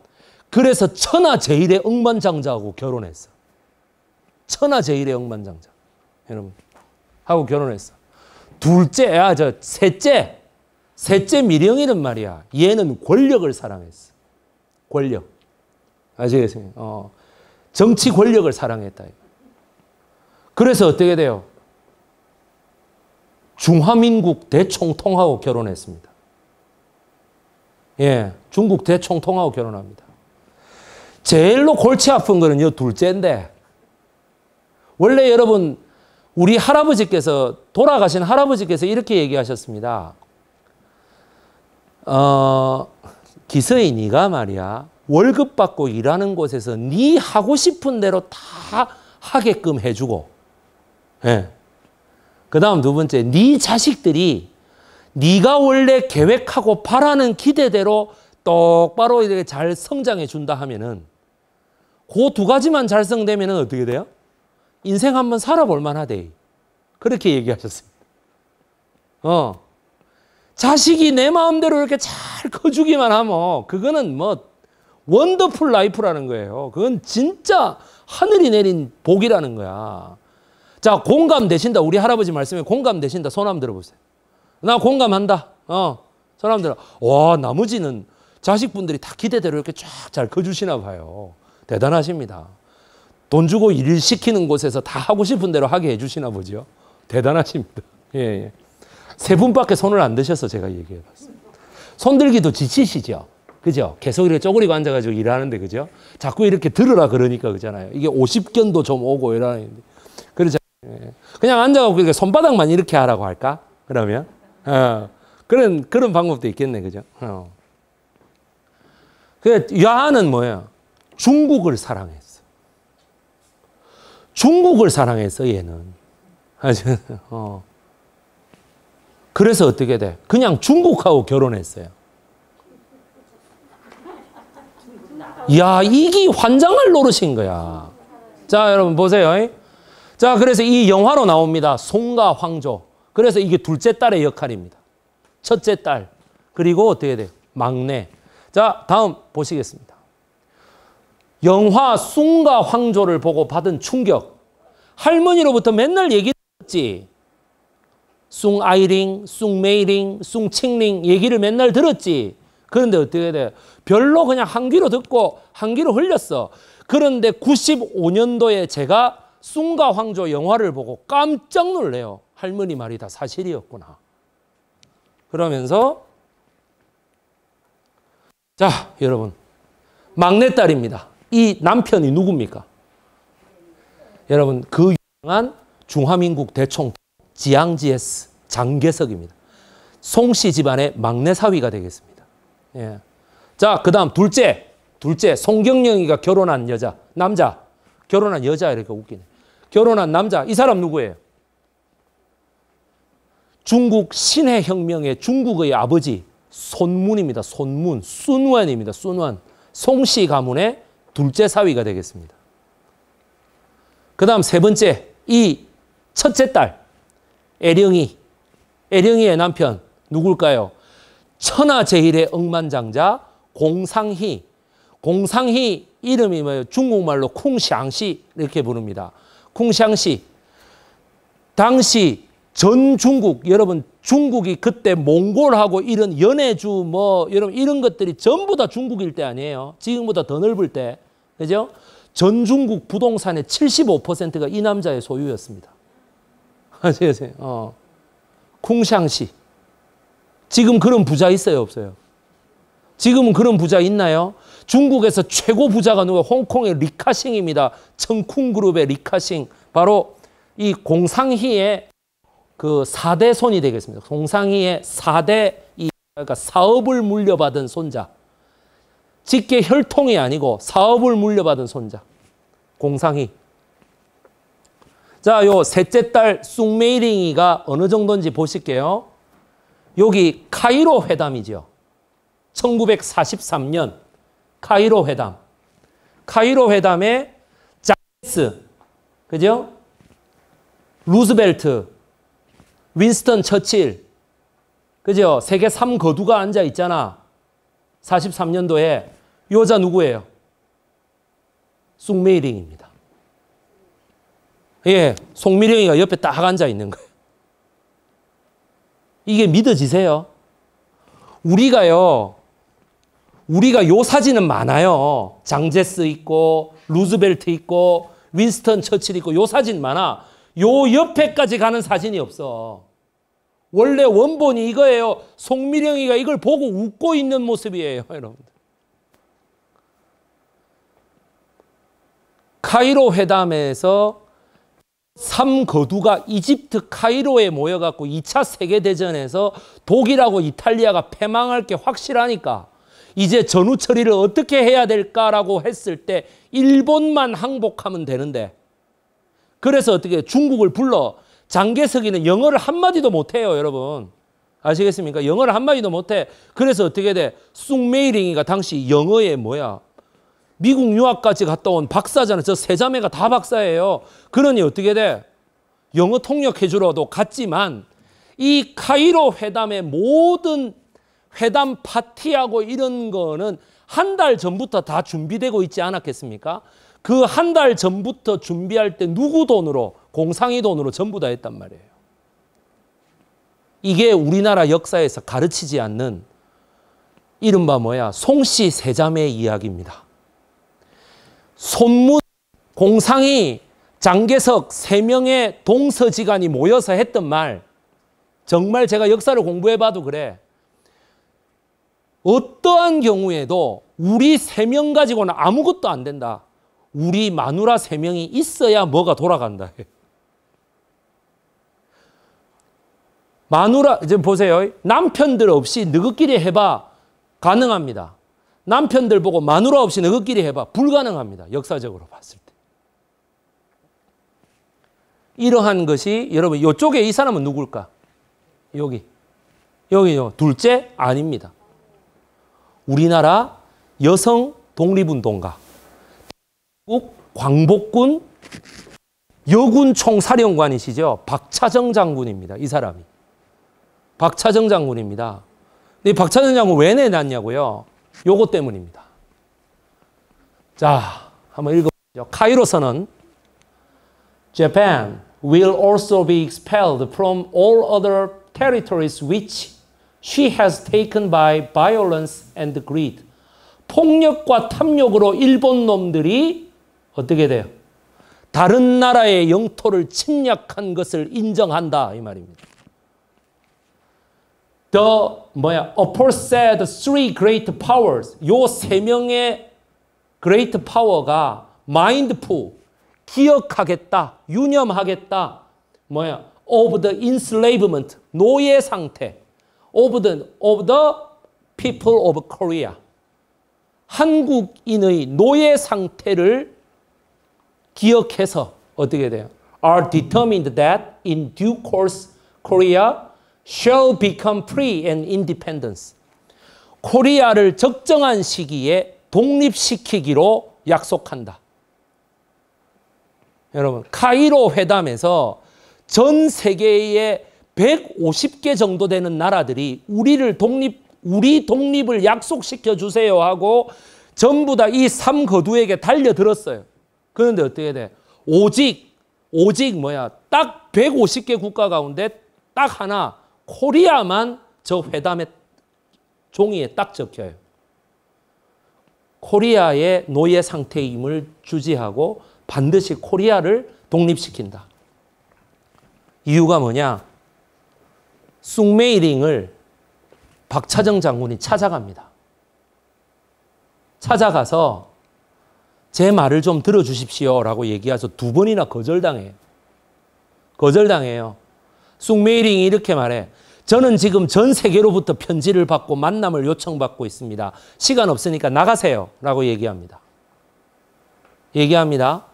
그래서 천하제일의 억만장자하고 결혼했어. 천하제일의 억만장자. 여러분. 하고 결혼했어. 둘째, 아, 저, 셋째. 셋째 미령이란 말이야. 얘는 권력을 사랑했어. 권력. 아시겠어요? 어. 정치 권력을 사랑했다. 그래서 어떻게 돼요? 중화민국 대총통하고 결혼했습니다. 예, 중국 대총통하고 결혼합니다. 제일로 골치 아픈 거는 요 둘째인데 원래 여러분 우리 할아버지께서 돌아가신 할아버지께서 이렇게 얘기하셨습니다. 어, 기서이 네가 말이야 월급 받고 일하는 곳에서 네 하고 싶은 대로 다 하게끔 해주고 예. 그 다음 두 번째 네 자식들이 네가 원래 계획하고 바라는 기대대로 똑바로 이렇게 잘 성장해 준다 하면은 그 두 가지만 잘성되면 어떻게 돼요? 인생 한번 살아볼 만하대. 그렇게 얘기하셨습니다. 어. 자식이 내 마음대로 이렇게 잘 커주기만 하면 그거는 뭐 원더풀 라이프라는 거예요. 그건 진짜 하늘이 내린 복이라는 거야. 자, 공감되신다. 우리 할아버지 말씀에 공감되신다. 손 한번 들어보세요. 나 공감한다. 어. 손 한번 들어. 와, 나머지는 자식분들이 다 기대대로 이렇게 쫙 잘 커주시나 봐요. 대단하십니다. 돈 주고 일 시키는 곳에서 다 하고 싶은 대로 하게 해주시나 보죠. 대단하십니다. 예, 예. 세 분밖에 손을 안 드셔서 제가 얘기해봤습니다. 손들기도 지치시죠. 그죠? 계속 이렇게 쪼그리고 앉아가지고 일하는데, 그죠? 자꾸 이렇게 들으라 그러니까, 그잖아요. 이게 50견도 좀 오고 이러는데. 그러자, 그렇죠. 예. 그냥 앉아갖고 손바닥만 이렇게 하라고 할까? 그러면? 어, 그런, 그런 방법도 있겠네, 그죠? 어. 그, 야는 뭐예요? 중국을 사랑했어. 중국을 사랑했어 얘는. 어. 그래서 어떻게 돼? 그냥 중국하고 결혼했어요. 야, 이게 환장할 노릇인 거야. 자, 여러분 보세요. 자, 그래서 이 영화로 나옵니다. 송가 황조. 그래서 이게 둘째 딸의 역할입니다. 첫째 딸. 그리고 어떻게 돼 막내. 자, 다음 보시겠습니다. 영화 숭가 황조를 보고 받은 충격. 할머니로부터 맨날 얘기 듣지. 숭 아이링, 숭 메이링, 숭 칭링 얘기를 맨날 들었지. 그런데 어떻게 돼? 별로 그냥 한 귀로 듣고 한 귀로 흘렸어. 그런데 95년도에 제가 숭가 황조 영화를 보고 깜짝 놀래요. 할머니 말이 다 사실이었구나. 그러면서 자, 여러분. 막내딸입니다. 이 남편이 누굽니까? 여러분 그 유명한 중화민국 대총 지앙 GS 장계석입니다. 송씨 집안의 막내 사위가 되겠습니다. 예. 자, 그 다음 둘째. 둘째, 송경영이가 결혼한 여자. 남자. 결혼한 여자 이렇게 웃기네. 결혼한 남자. 이 사람 누구예요? 중국 신해 혁명의 중국의 아버지 손문입니다. 손문. 순원입니다. 순원. 송씨 가문의 둘째 사위가 되겠습니다. 그 다음 세 번째, 이 첫째 딸, 에령이. 에령이의 남편, 누굴까요? 천하 제일의 억만장자 공상희. 공상희 이름이 뭐예요? 중국말로 쿵샹시 이렇게 부릅니다. 쿵샹시. 당시 전 중국, 여러분 중국이 그때 몽골하고 이런 연해주 뭐 여러분 이런 것들이 전부 다 중국일 때 아니에요. 지금보다 더 넓을 때. 그죠? 전 중국 부동산의 75%가 이 남자의 소유였습니다. 아세요? 어. 쿵샹시. 지금 그런 부자 있어요, 없어요? 지금은 그런 부자 있나요? 중국에서 최고 부자가 누가 홍콩의 리카싱입니다. 청쿵그룹의 리카싱. 바로 이 공상희의 그 4대 손이 되겠습니다. 송상희의 4대 이 그러니까 사업을 물려받은 손자. 직계 혈통이 아니고 사업을 물려받은 손자. 공상희. 자, 요 셋째 딸 쑥메이링이가 어느 정도인지 보실게요. 여기 카이로 회담이죠. 1943년 카이로 회담. 카이로 회담에 자스, 그죠? 루즈벨트, 윈스턴 처칠, 그죠? 세계 3거두가 앉아 있잖아. 43년도에. 여자 누구예요? 쑥메이입니다 예, 송미령이가 옆에 딱 앉아 있는 거예요. 이게 믿어지세요? 우리가요, 우리가 요 사진은 많아요. 장제스 있고, 루즈벨트 있고, 윈스턴 처칠 있고, 요 사진 많아. 요 옆에까지 가는 사진이 없어. 원래 원본이 이거예요. 송미령이가 이걸 보고 웃고 있는 모습이에요, 여러분들. 카이로 회담에서 삼거두가 이집트 카이로에 모여갖고 2차 세계대전에서 독일하고 이탈리아가 패망할 게 확실하니까 이제 전후 처리를 어떻게 해야 될까라고 했을 때 일본만 항복하면 되는데 그래서 어떻게 중국을 불러 장개석이는 영어를 한마디도 못해요, 여러분. 아시겠습니까? 영어를 한마디도 못해. 그래서 어떻게 돼? 쑥메이링이가 당시 영어에 뭐야? 미국 유학까지 갔다 온 박사잖아. 저 세 자매가 다 박사예요. 그러니 어떻게 돼? 영어 통역해주러도 갔지만 이 카이로 회담의 모든 회담 파티하고 이런 거는 한 달 전부터 다 준비되고 있지 않았겠습니까? 그 한 달 전부터 준비할 때 누구 돈으로? 공상의 돈으로 전부 다 했단 말이에요. 이게 우리나라 역사에서 가르치지 않는 이른바 뭐야 송씨 세자매 이야기입니다. 손무 공상이 장계석 세 명의 동서지간이 모여서 했던 말 정말 제가 역사를 공부해봐도 그래. 어떠한 경우에도 우리 세 명 가지고는 아무것도 안 된다. 우리 마누라 세 명이 있어야 뭐가 돌아간다. 마누라 이제 보세요. 남편들 없이 너희끼리 해봐 가능합니다. 남편들 보고 마누라 없이 너희끼리 해봐 불가능합니다. 역사적으로 봤을 때. 이러한 것이 여러분 이쪽에 이 사람은 누굴까? 여기 여기 요 둘째 아닙니다. 우리나라 여성 독립운동가 국 광복군 여군 총사령관이시죠 박차정 장군입니다. 이 사람이. 박차정 장군입니다. 이 박차정 장군 왜 내놨냐고요? 요거 때문입니다. 자, 한번 읽어보죠. 카이로서는 Japan will also be expelled from all other territories which she has taken by violence and greed. 폭력과 탐욕으로 일본 놈들이 어떻게 돼요? 다른 나라의 영토를 침략한 것을 인정한다 이 말입니다. the 뭐야 aforesaid three great powers 요 세 명의 great power가 mindful 기억하겠다 유념하겠다 뭐야 of the enslavement 노예 상태 of the of the people of Korea 한국인의 노예 상태를 기억해서 어떻게 돼요? are determined that in due course Korea shall become free and independence. 코리아를 적정한 시기에 독립시키기로 약속한다. 여러분, 카이로 회담에서 전 세계의 150개 정도 되는 나라들이 우리를 독립, 우리 독립을 약속시켜 주세요 하고 전부 다 이 삼거두에게 달려들었어요. 그런데 어떻게 돼? 오직, 오직 뭐야? 딱 150개 국가 가운데 딱 하나 코리아만 저 회담의 종이에 딱 적혀요. 코리아의 노예 상태임을 주지하고 반드시 코리아를 독립시킨다. 이유가 뭐냐? 숭메이링을 박차정 장군이 찾아갑니다. 찾아가서 제 말을 좀 들어주십시오라고 얘기해서 두 번이나 거절당해요. 거절당해요. 쑥메이링이 이렇게 말해. 저는 지금 전 세계로부터 편지를 받고 만남을 요청받고 있습니다. 시간 없으니까 나가세요. 라고 얘기합니다. 얘기합니다.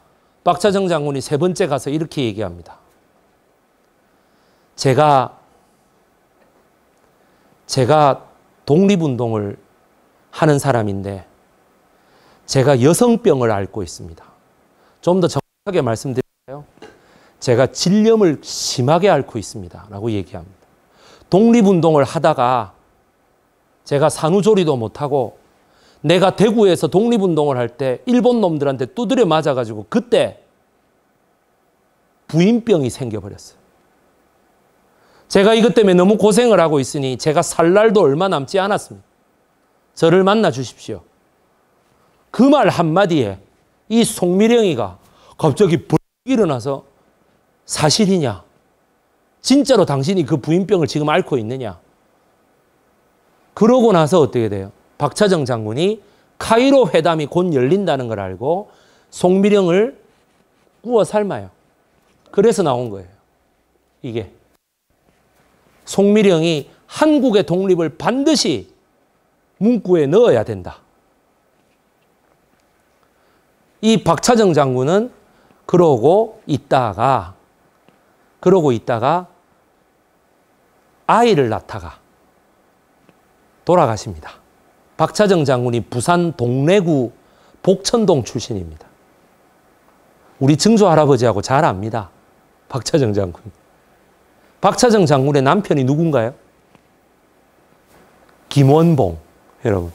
박차정 장군이 세 번째 가서 이렇게 얘기합니다. 제가, 제가 독립운동을 하는 사람인데 제가 여성병을 앓고 있습니다. 좀 더 정확하게 말씀드리면 제가 질염을 심하게 앓고 있습니다. 라고 얘기합니다. 독립운동을 하다가 제가 산후조리도 못하고 내가 대구에서 독립운동을 할 때 일본 놈들한테 두드려 맞아가지고 그때 부인병이 생겨버렸어요. 제가 이것 때문에 너무 고생을 하고 있으니 제가 살 날도 얼마 남지 않았습니다. 저를 만나 주십시오. 그 말 한마디에 이 송미령이가 갑자기 벌 일어나서 사실이냐? 진짜로 당신이 그 부인병을 지금 앓고 있느냐? 그러고 나서 어떻게 돼요? 박차정 장군이 카이로 회담이 곧 열린다는 걸 알고 송미령을 구워 삶아요. 그래서 나온 거예요. 이게. 송미령이 한국의 독립을 반드시 문구에 넣어야 된다. 이 박차정 장군은 그러고 있다가 그러고 있다가 아이를 낳다가 돌아가십니다. 박차정 장군이 부산 동래구 복천동 출신입니다. 우리 증조 할아버지하고 잘 압니다. 박차정 장군. 박차정 장군의 남편이 누군가요? 김원봉. 여러분.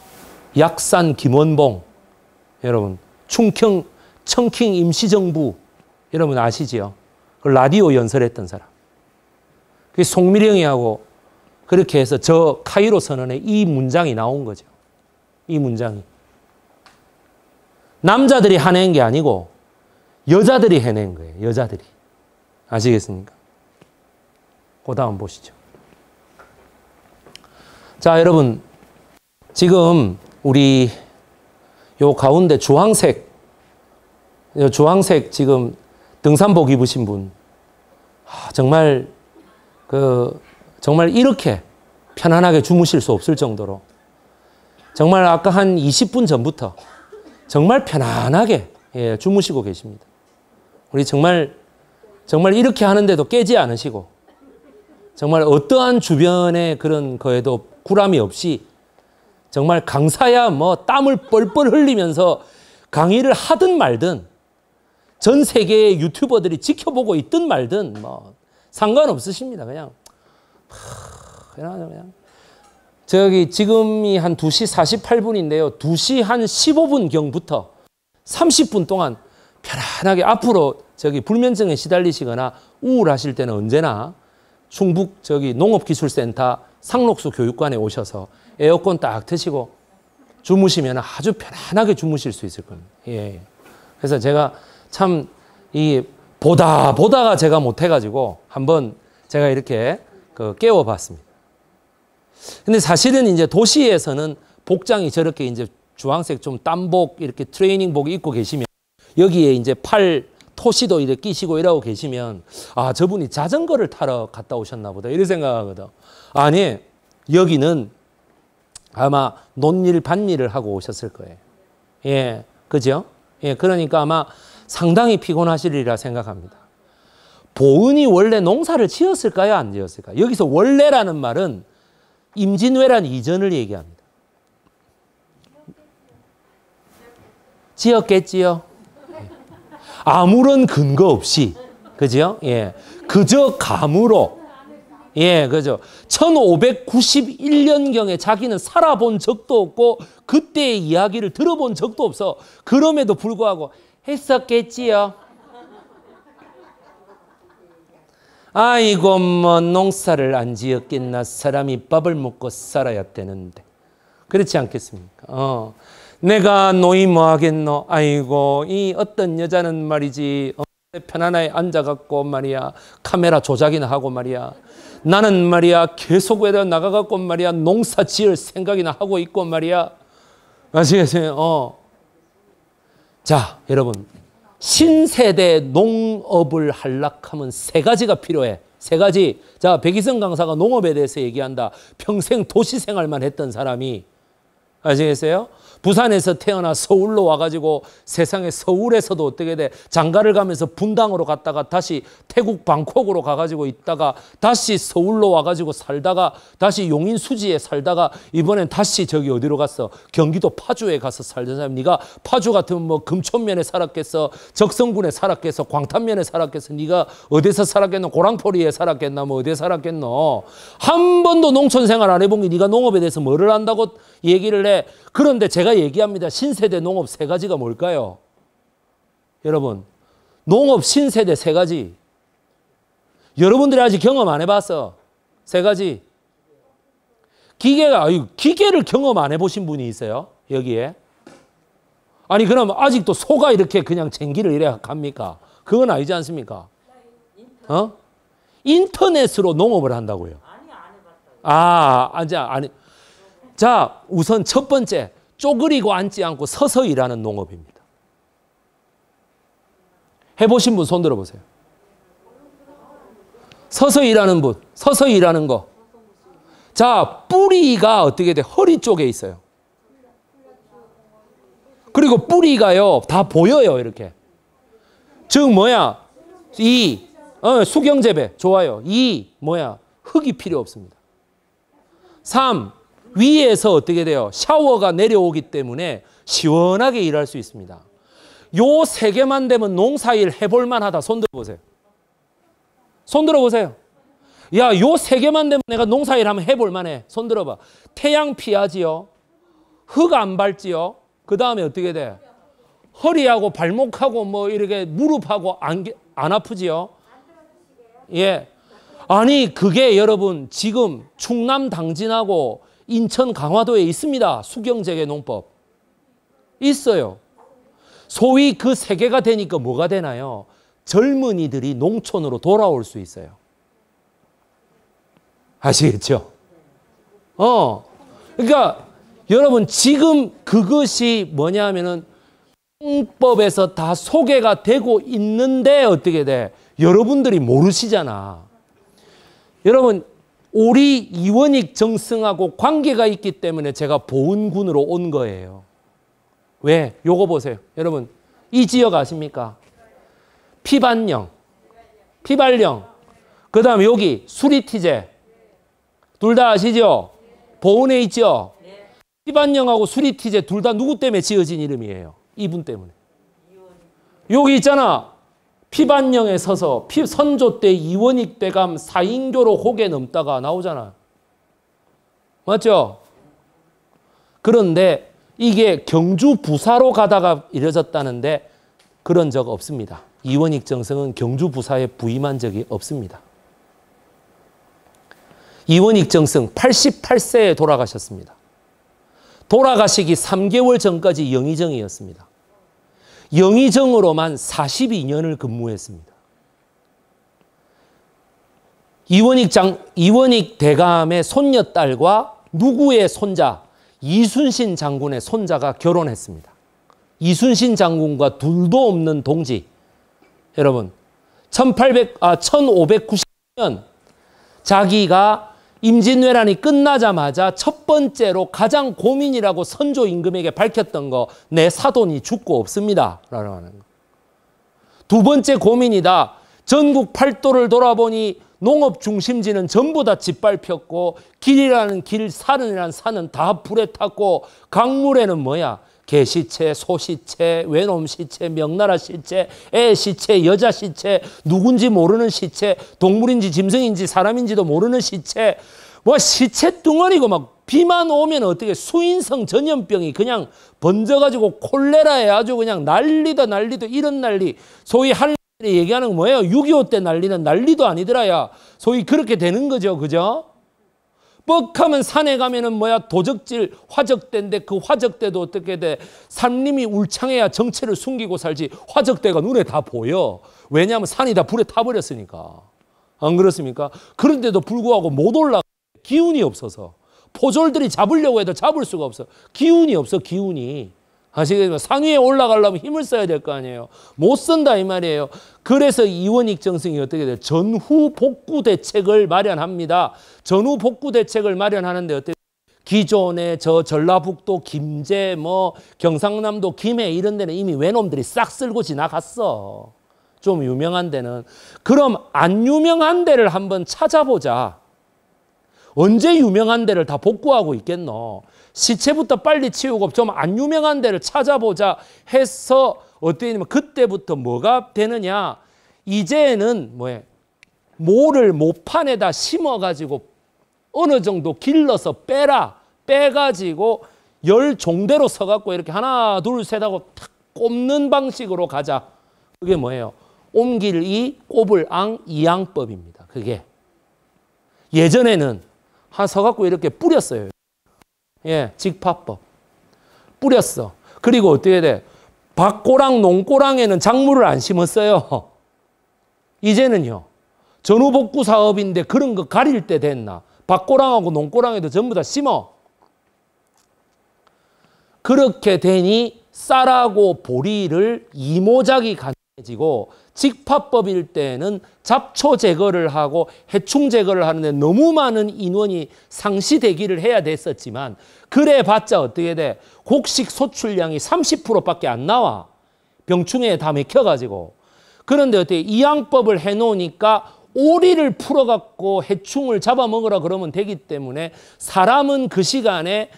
약산 김원봉. 여러분. 충청 청킹 임시정부. 여러분 아시지요? 그 라디오 연설했던 사람. 그 송미령이하고 그렇게 해서 저 카이로 선언에 이 문장이 나온 거죠. 이 문장이. 남자들이 해낸 게 아니고 여자들이 해낸 거예요. 여자들이. 아시겠습니까? 그 다음 보시죠. 자, 여러분. 지금 우리 요 가운데 주황색, 요 주황색 지금 등산복 입으신 분. 아, 정말 그 정말 이렇게 편안하게 주무실 수 없을 정도로 정말 아까 한 20분 전부터 정말 편안하게 예, 주무시고 계십니다. 우리 정말 정말 이렇게 하는데도 깨지 않으시고 정말 어떠한 주변의 그런 거에도 굴함이 없이 정말 강사야 뭐 땀을 뻘뻘 흘리면서 강의를 하든 말든 전 세계의 유튜버들이 지켜보고 있든 말든 뭐 상관없으십니다. 그냥 그냥 그냥 저기 지금이 한 2시 48분인데요. 2시 한 15분경부터 30분 동안 편안하게 앞으로 저기 불면증에 시달리시거나 우울하실 때는 언제나 충북 저기 농업기술센터 상록수 교육관에 오셔서 에어컨 딱 트시고 주무시면 아주 편안하게 주무실 수 있을 겁니다. 예. 그래서 제가 참이 보다 보다가 제가 못해가지고 한번 제가 이렇게 그 깨워봤습니다. 근데 사실은 이제 도시에서는 복장이 저렇게 이제 주황색 좀 땀복 이렇게 트레이닝복 입고 계시면 여기에 이제 팔 토시도 이렇게 끼시고 이러고 계시면 아 저분이 자전거를 타러 갔다 오셨나 보다 이런 생각하거든. 아니 여기는 아마 논일 반일을 하고 오셨을 거예요. 예, 그죠? 예, 그러니까 아마 상당히 피곤하시리라 생각합니다. 보은이 원래 농사를 지었을까요? 안 지었을까요? 여기서 원래라는 말은 임진왜란 이전을 얘기합니다. 지었겠지요? 예. 아무런 근거 없이. 그죠? 예. 그저 감으로. 예, 그죠. 1591년경에 자기는 살아본 적도 없고, 그때의 이야기를 들어본 적도 없어. 그럼에도 불구하고, 했었겠지요. 아이고 뭐 농사를 안 지었겠나 사람이 밥을 먹고 살아야 되는데 그렇지 않겠습니까? 어. 내가 노이 뭐 하겠노? 아이고 이 어떤 여자는 말이지 어, 편안하게 앉아갖고 말이야 카메라 조작이나 하고 말이야 나는 말이야 계속 외려 나가갖고 말이야 농사 지을 생각이나 하고 있고 말이야 아시겠어요? 어. 자, 여러분. 신세대 농업을 할락하면세 가지가 필요해. 세 가지. 자, 백희성 강사가 농업에 대해서 얘기한다. 평생 도시 생활만 했던 사람이 아시겠어요? 부산에서 태어나 서울로 와가지고 세상에 서울에서도 어떻게 돼 장가를 가면서 분당으로 갔다가 다시 태국 방콕으로 가가지고 있다가 다시 서울로 와가지고 살다가 다시 용인 수지에 살다가 이번엔 다시 저기 어디로 갔어 경기도 파주에 가서 살던 사람 네가 파주 같으면 뭐 금천면에 살았겠어 적성군에 살았겠어 광탄면에 살았겠어 네가 어디서 살았겠노 고랑포리에 살았겠나 뭐 어디에 살았겠노 한 번도 농촌 생활 안 해본 게 네가 농업에 대해서 뭐를 안다고 얘기를 해. 그런데 제가 얘기합니다. 신세대 농업 세 가지가 뭘까요? 여러분, 농업 신세대 세 가지. 여러분들이 아직 경험 안 해봤어. 세 가지. 기계가, 아유, 기계를 경험 안 해보신 분이 있어요? 여기에? 아니, 그럼 아직도 소가 이렇게 그냥 쟁기를 이래 갑니까? 그건 아니지 않습니까? 어? 인터넷으로 농업을 한다고요. 아, 니 아니, 아니, 자, 우선 첫 번째, 쪼그리고 앉지 않고 서서 일하는 농업입니다. 해보신 분 손들어 보세요. 서서 일하는 분, 서서 일하는 거. 자, 뿌리가 어떻게 돼? 허리 쪽에 있어요. 그리고 뿌리가요, 다 보여요, 이렇게. 즉, 뭐야? 이, 어, 수경재배, 좋아요. 이, 뭐야? 흙이 필요 없습니다. 3. 위에서 어떻게 돼요? 샤워가 내려오기 때문에 시원하게 일할 수 있습니다. 요 세 개만 되면 농사일 해볼 만하다. 손 들어보세요. 손 들어보세요. 야, 요 세 개만 되면 내가 농사일 하면 해볼 만해. 손 들어봐. 태양 피하지요. 흙 안 밟지요. 그 다음에 어떻게 돼? 허리하고 발목하고 뭐 이렇게 무릎하고 안, 안 아프지요. 예. 아니, 그게 여러분 지금 충남 당진하고 인천 강화도에 있습니다. 수경재개 농법. 있어요. 소위 그 세계가 되니까 뭐가 되나요? 젊은이들이 농촌으로 돌아올 수 있어요. 아시겠죠? 어. 그러니까 여러분 지금 그것이 뭐냐 하면은 홍법에서 다 소개가 되고 있는데 어떻게 돼? 여러분들이 모르시잖아. 여러분 우리 이원익 정승하고 관계가 있기 때문에 제가 보은군으로 온 거예요. 왜? 요거 보세요. 여러분, 이 지역 아십니까? 피반령, 피발령, 그 다음 여기 수리티제. 둘 다 아시죠? 보은에 있죠? 피반령하고 수리티제 둘 다 누구 때문에 지어진 이름이에요? 이분 때문에. 여기 있잖아. 피반령에 서서 피, 선조 때 이원익 대감 사인교로 혹에 넘다가 나오잖아. 맞죠? 그런데 이게 경주 부사로 가다가 이뤄졌다는데 그런 적 없습니다. 이원익 정성은 경주 부사에 부임한 적이 없습니다. 이원익 정승 88세에 돌아가셨습니다. 돌아가시기 3개월 전까지 영의정이었습니다. 영의정으로만 42년을 근무했습니다. 이원익 장, 이원익 대감의 손녀딸과 누구의 손자, 이순신 장군의 손자가 결혼했습니다. 이순신 장군과 둘도 없는 동지. 여러분, 1800, 아, 1590년 자기가 임진왜란이 끝나자마자 첫 번째로 가장 고민이라고 선조 임금에게 밝혔던 거 내 사돈이 죽고 없습니다. 라고 하는 거. 두 번째 고민이다. 전국 팔도를 돌아보니 농업 중심지는 전부 다 짓밟혔고 길이라는 길, 산이라는 산은 다 불에 탔고 강물에는 뭐야? 개시체, 소시체, 외놈 시체, 명나라 시체, 애 시체, 여자 시체, 누군지 모르는 시체, 동물인지 짐승인지 사람인지도 모르는 시체, 뭐 시체 뚱어리고 막 비만 오면 어떻게 수인성 전염병이 그냥 번져가지고 콜레라에 아주 그냥 난리다 난리도 이런 난리 소위 할리 얘기하는 뭐예요? 6.25 때 난리는 난리도 아니더라야. 소위 그렇게 되는 거죠. 그죠? 뻑하면 산에 가면은 뭐야 도적질 화적대인데 그 화적대도 어떻게 돼 산림이 울창해야 정체를 숨기고 살지 화적대가 눈에 다 보여 왜냐하면 산이 다 불에 타버렸으니까 안 그렇습니까 그런데도 불구하고 못 올라 기운이 없어서 포졸들이 잡으려고 해도 잡을 수가 없어 기운이 없어 기운이 아시겠지만 상 위에 올라가려면 힘을 써야 될 거 아니에요. 못 쓴다 이 말이에요. 그래서 이원익 정승이 어떻게 돼요? 전후 복구 대책을 마련합니다. 전후 복구 대책을 마련하는데 어떻게 기존에저 전라북도 김제 뭐 경상남도 김해 이런 데는 이미 외놈들이 싹 쓸고 지나갔어. 좀 유명한 데는 그럼 안 유명한 데를 한번 찾아보자. 언제 유명한 데를 다 복구하고 있겠노? 시체부터 빨리 치우고 좀 안 유명한 데를 찾아보자 해서 어때냐면 그때부터 뭐가 되느냐 이제는 뭐에 모를 모판에다 심어가지고 어느 정도 길러서 빼라 빼가지고 열 종대로 서갖고 이렇게 하나 둘셋 하고 탁 꼽는 방식으로 가자 그게 뭐예요 옮길이 꼽을앙 이양법입니다 그게 예전에는 한 서갖고 이렇게 뿌렸어요 예, 직파법. 뿌렸어. 그리고 어떻게 돼? 밭고랑 농고랑에는 작물을 안 심었어요. 이제는요. 전후복구 사업인데 그런 거 가릴 때 됐나? 밭고랑하고 농고랑에도 전부 다 심어. 그렇게 되니 쌀하고 보리를 이모작이 간 해지고 직파법일 때는 잡초 제거를 하고 해충 제거를 하는데 너무 많은 인원이 상시대기를 해야 됐었지만 그래봤자 어떻게 돼? 곡식 소출량이 30%밖에 안 나와. 병충해에 다 맥혀가지고. 그런데 어떻게 이양법을 해놓으니까 오리를 풀어갖고 해충을 잡아먹으라 그러면 되기 때문에 사람은 그 시간에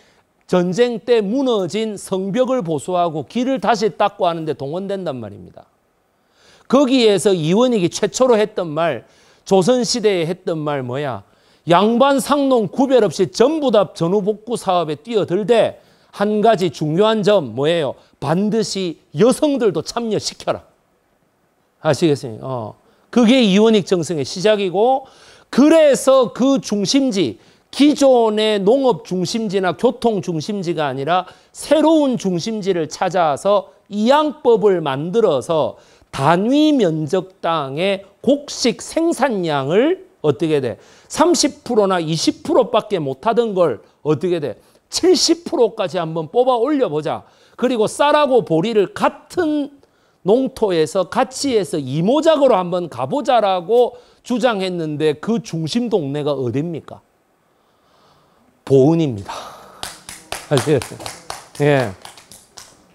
전쟁 때 무너진 성벽을 보수하고 길을 다시 닦고 하는데 동원된단 말입니다. 거기에서 이원익이 최초로 했던 말, 조선시대에 했던 말 뭐야? 양반 상농 구별 없이 전부 다 전후복구 사업에 뛰어들되 한 가지 중요한 점 뭐예요? 반드시 여성들도 참여시켜라. 아시겠습니까 어. 그게 이원익 정승의 시작이고 그래서 그 중심지 기존의 농업 중심지나 교통 중심지가 아니라 새로운 중심지를 찾아서 이양법을 만들어서 단위 면적 당의 곡식 생산량을 어떻게 돼? 30%나 20%밖에 못하던 걸 어떻게 돼? 70%까지 한번 뽑아 올려보자. 그리고 쌀하고 보리를 같은 농토에서 가치에서 이모작으로 한번 가보자라고 주장했는데 그 중심 동네가 어딥니까? 보은입니다. 예.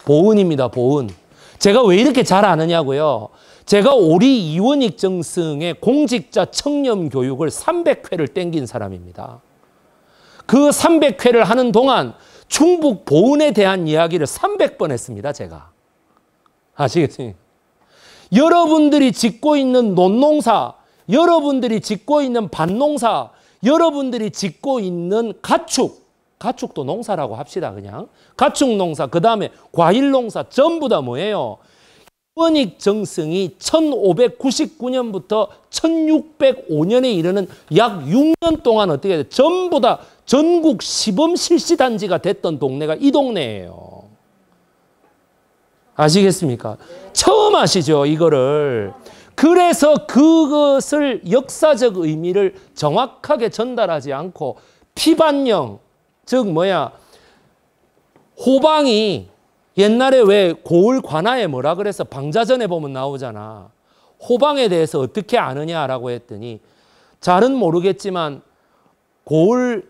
보은입니다, 보은. 제가 왜 이렇게 잘 아느냐고요. 제가 오리 이원익 정승의 공직자 청렴 교육을 300회를 땡긴 사람입니다. 그 300회를 하는 동안 충북 보은에 대한 이야기를 300번 했습니다, 제가. 아시겠습 여러분들이 짓고 있는 논농사, 여러분들이 짓고 있는 밭농사, 여러분들이 짓고 있는 가축, 가축도 농사라고 합시다 그냥. 가축 농사 그다음에 과일 농사 전부 다 뭐예요? 원익 정승이 1599년부터 1605년에 이르는 약 6년 동안 어떻게 돼? 전부 다 전국 시범 실시 단지가 됐던 동네가 이 동네예요. 아시겠습니까? 처음 아시죠, 이거를. 그래서 그것을 역사적 의미를 정확하게 전달하지 않고 피반영, 즉 뭐야 호방이 옛날에 왜 고을 관아에 뭐라 그래서 방자전에 보면 나오잖아. 호방에 대해서 어떻게 아느냐라고 했더니 잘은 모르겠지만 고을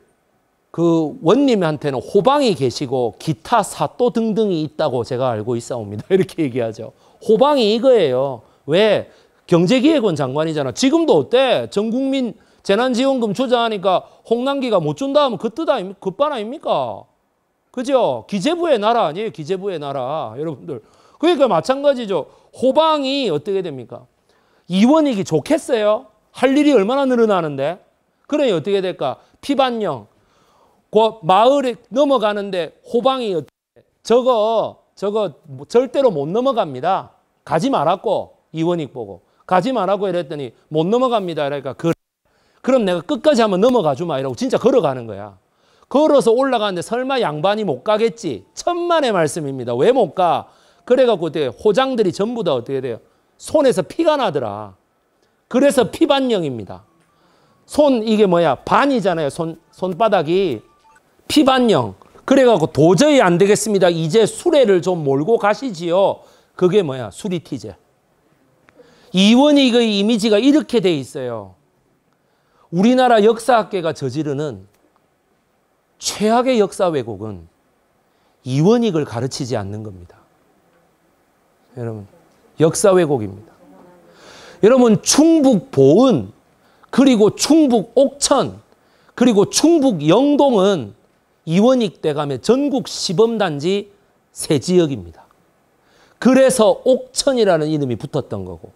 그 원님한테는 호방이 계시고 기타 사또 등등이 있다고 제가 알고 있사옵니다. 이렇게 얘기하죠. 호방이 이거예요. 왜? 경제기획원 장관이잖아. 지금도 어때? 전 국민 재난지원금 조장하니까 홍남기가 못 준다 하면 그 뜻 아닙 니까 그 그반 아닙니까? 그죠? 기재부의 나라 아니에요? 기재부의 나라. 여러분들. 그러니까 마찬가지죠. 호방이 어떻게 됩니까? 이원이기 좋겠어요? 할 일이 얼마나 늘어나는데? 그러니 어떻게 될까? 피반령. 곧 마을에 넘어가는데 호방이 어떻게 저거, 저거 절대로 못 넘어갑니다. 가지 말았고, 이원익 보고. 가지 말라고 이랬더니 못 넘어갑니다. 그러니까 그 그럼 내가 끝까지 한번 넘어가 주마 이러고 진짜 걸어가는 거야. 걸어서 올라가는데 설마 양반이 못 가겠지. 천만의 말씀입니다. 왜 못 가? 그래갖고 어떻게 호장들이 전부 다 어떻게 돼요? 손에서 피가 나더라. 그래서 피반령입니다. 손 이게 뭐야? 반이잖아요. 손 손바닥이 피반령. 그래갖고 도저히 안 되겠습니다. 이제 수레를 좀 몰고 가시지요. 그게 뭐야? 수리티제. 이원이 그 이미지가 이렇게 돼 있어요. 우리나라 역사학계가 저지르는 최악의 역사 왜곡은 이원익을 가르치지 않는 겁니다. 여러분, 역사 왜곡입니다. 여러분, 충북 보은, 그리고 충북 옥천, 그리고 충북 영동은 이원익 대감의 전국 시범단지 세 지역입니다. 그래서 옥천이라는 이름이 붙었던 거고.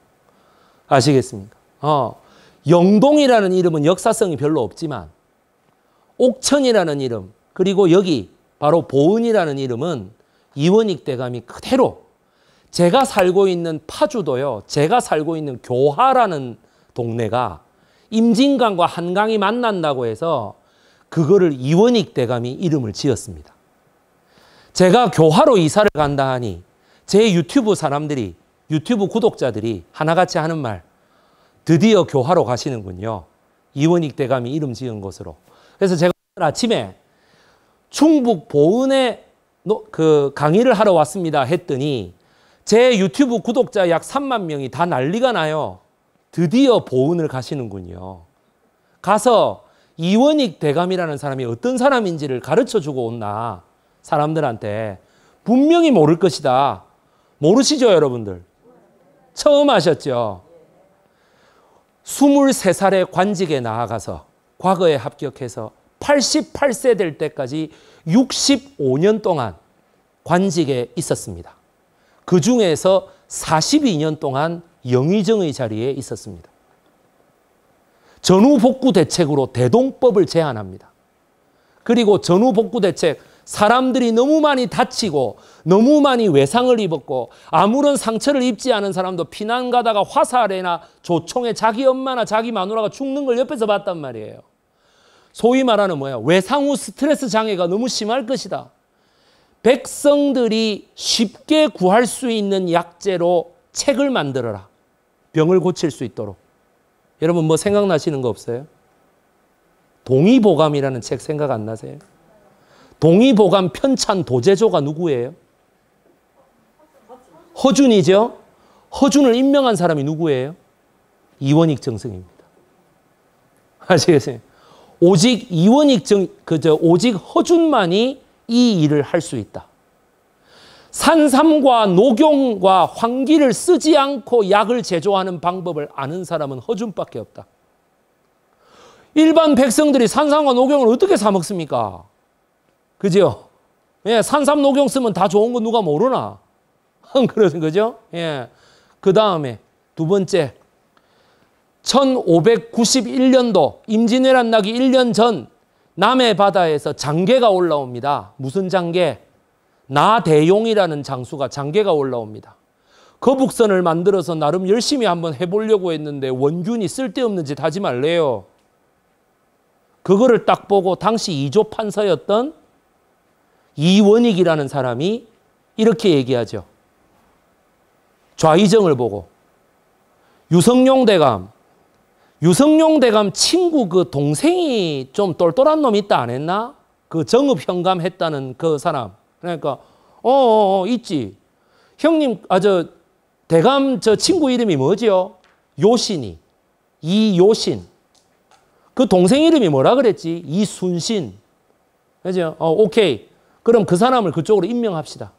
아시겠습니까? 어. 영동이라는 이름은 역사성이 별로 없지만 옥천이라는 이름 그리고 여기 바로 보은이라는 이름은 이원익 대감이 그대로 제가 살고 있는 파주도요. 제가 살고 있는 교하라는 동네가 임진강과 한강이 만난다고 해서 그거를 이원익 대감이 이름을 지었습니다. 제가 교화로 이사를 간다 하니 제 유튜브 사람들이 유튜브 구독자들이 하나같이 하는 말 드디어 교화로 가시는군요. 이원익 대감이 이름 지은 것으로. 그래서 제가 아침에 충북 보은에 그 강의를 하러 왔습니다 했더니 제 유튜브 구독자 약 3만 명이 다 난리가 나요. 드디어 보은을 가시는군요. 가서 이원익 대감이라는 사람이 어떤 사람인지를 가르쳐 주고 온나 사람들한테 분명히 모를 것이다. 모르시죠, 여러분들? 처음 아셨죠? 2 3살에 관직에 나아가서 과거에 합격해서 88세 될 때까지 65년 동안 관직에 있었습니다. 그 중에서 42년 동안 영의정의 자리에 있었습니다. 전후복구 대책으로 대동법을 제안합니다. 그리고 전후복구 대책 사람들이 너무 많이 다치고 너무 많이 외상을 입었고 아무런 상처를 입지 않은 사람도 피난 가다가 화살에나 조총에 자기 엄마나 자기 마누라가 죽는 걸 옆에서 봤단 말이에요. 소위 말하는 뭐야? 외상 후 스트레스 장애가 너무 심할 것이다. 백성들이 쉽게 구할 수 있는 약재로 책을 만들어라. 병을 고칠 수 있도록. 여러분 뭐 생각나시는 거 없어요? 동의보감이라는 책 생각 안 나세요? 동의보감 편찬 도제조가 누구예요? 허준이죠. 허준을 임명한 사람이 누구예요? 이원익 정승입니다. 아시겠어요? 오직 이원익 정, 그저 오직 허준만이 이 일을 할 수 있다. 산삼과 녹용과 황기를 쓰지 않고 약을 제조하는 방법을 아는 사람은 허준밖에 없다. 일반 백성들이 산삼과 녹용을 어떻게 사 먹습니까? 그죠? 예, 산삼녹용 쓰면 다 좋은 거 누가 모르나? 음, 그러는 거죠? 예. 그 다음에 두 번째. 1591년도 임진왜란 나기 1년 전 남해 바다에서 장계가 올라옵니다. 무슨 장계? 나대용이라는 장수가 장계가 올라옵니다. 거북선을 그 만들어서 나름 열심히 한번 해보려고 했는데 원균이 쓸데없는 짓 하지 말래요. 그거를 딱 보고 당시 이조 판서였던 이원익이라는 사람이 이렇게 얘기하죠. 좌이정을 보고 유성룡 대감 유성룡 대감 친구 그 동생이 좀 똘똘한 놈 있다 안 했나? 그 정읍 현감 했다는 그 사람. 그러니까 어, 어, 어 있지. 형님 아저 대감 저 친구 이름이 뭐지요? 요신이 이요신. 그 동생 이름이 뭐라 그랬지? 이순신. 그죠? 어 오케이. 그럼 그 사람을 그쪽으로 임명합시다.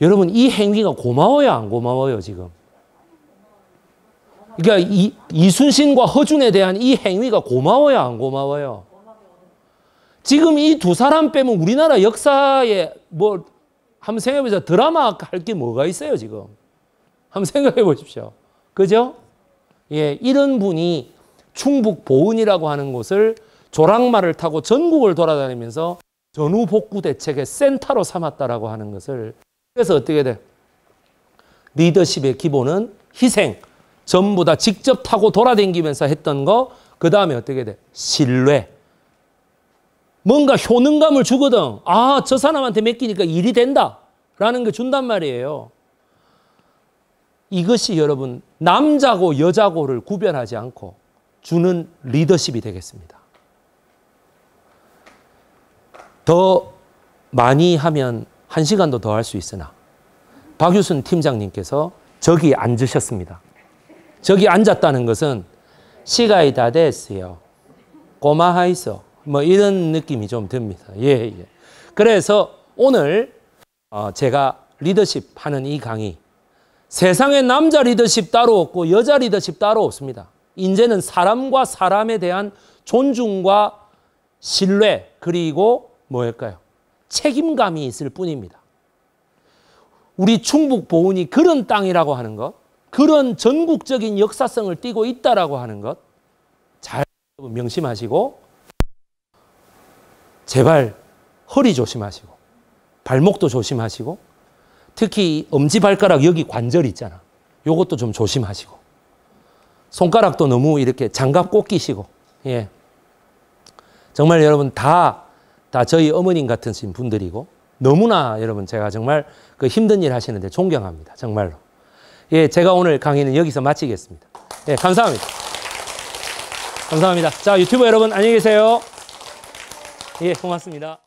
여러분, 이 행위가 고마워요, 안 고마워요, 지금? 그러니까 이, 이순신과 허준에 대한 이 행위가 고마워요, 안 고마워요? 지금 이 두 사람 빼면 우리나라 역사에 뭐, 한번 생각해보자. 드라마 할 게 뭐가 있어요, 지금? 한번 생각해 보십시오. 그죠? 예, 이런 분이 충북 보은이라고 하는 곳을 조랑말을 타고 전국을 돌아다니면서 전후 복구 대책의 센터로 삼았다라고 하는 것을 그래서 어떻게 돼? 리더십의 기본은 희생. 전부 다 직접 타고 돌아다니면서 했던 거. 그 다음에 어떻게 돼? 신뢰. 뭔가 효능감을 주거든. 아, 저 사람한테 맡기니까 일이 된다. 라는 걸 준단 말이에요. 이것이 여러분, 남자고 여자고를 구별하지 않고 주는 리더십이 되겠습니다. 더 많이 하면 한 시간도 더 할 수 있으나 박유순 팀장님께서 저기 앉으셨습니다. 저기 앉았다는 것은 시간이 다 됐어요. 고마하이소. 뭐 이런 느낌이 좀 듭니다. 예, 예. 그래서 오늘 어, 제가 리더십 하는 이 강의 세상에 남자 리더십 따로 없고 여자 리더십 따로 없습니다. 이제는 사람과 사람에 대한 존중과 신뢰 그리고 뭐일까요? 책임감이 있을 뿐입니다. 우리 충북 보은이 그런 땅이라고 하는 것, 그런 전국적인 역사성을 띠고 있다라고 하는 것, 잘 명심하시고, 제발 허리 조심하시고, 발목도 조심하시고, 특히 엄지발가락 여기 관절 있잖아. 요것도 좀 조심하시고, 손가락도 너무 이렇게 장갑 꼭 끼시고, 예. 정말 여러분 다다 저희 어머님 같은 분들이고 너무나 여러분 제가 정말 그 힘든 일 하시는데 존경합니다. 정말로. 예, 제가 오늘 강의는 여기서 마치겠습니다. 예, 감사합니다. 감사합니다. 자, 유튜브 여러분 안녕히 계세요. 예, 고맙습니다.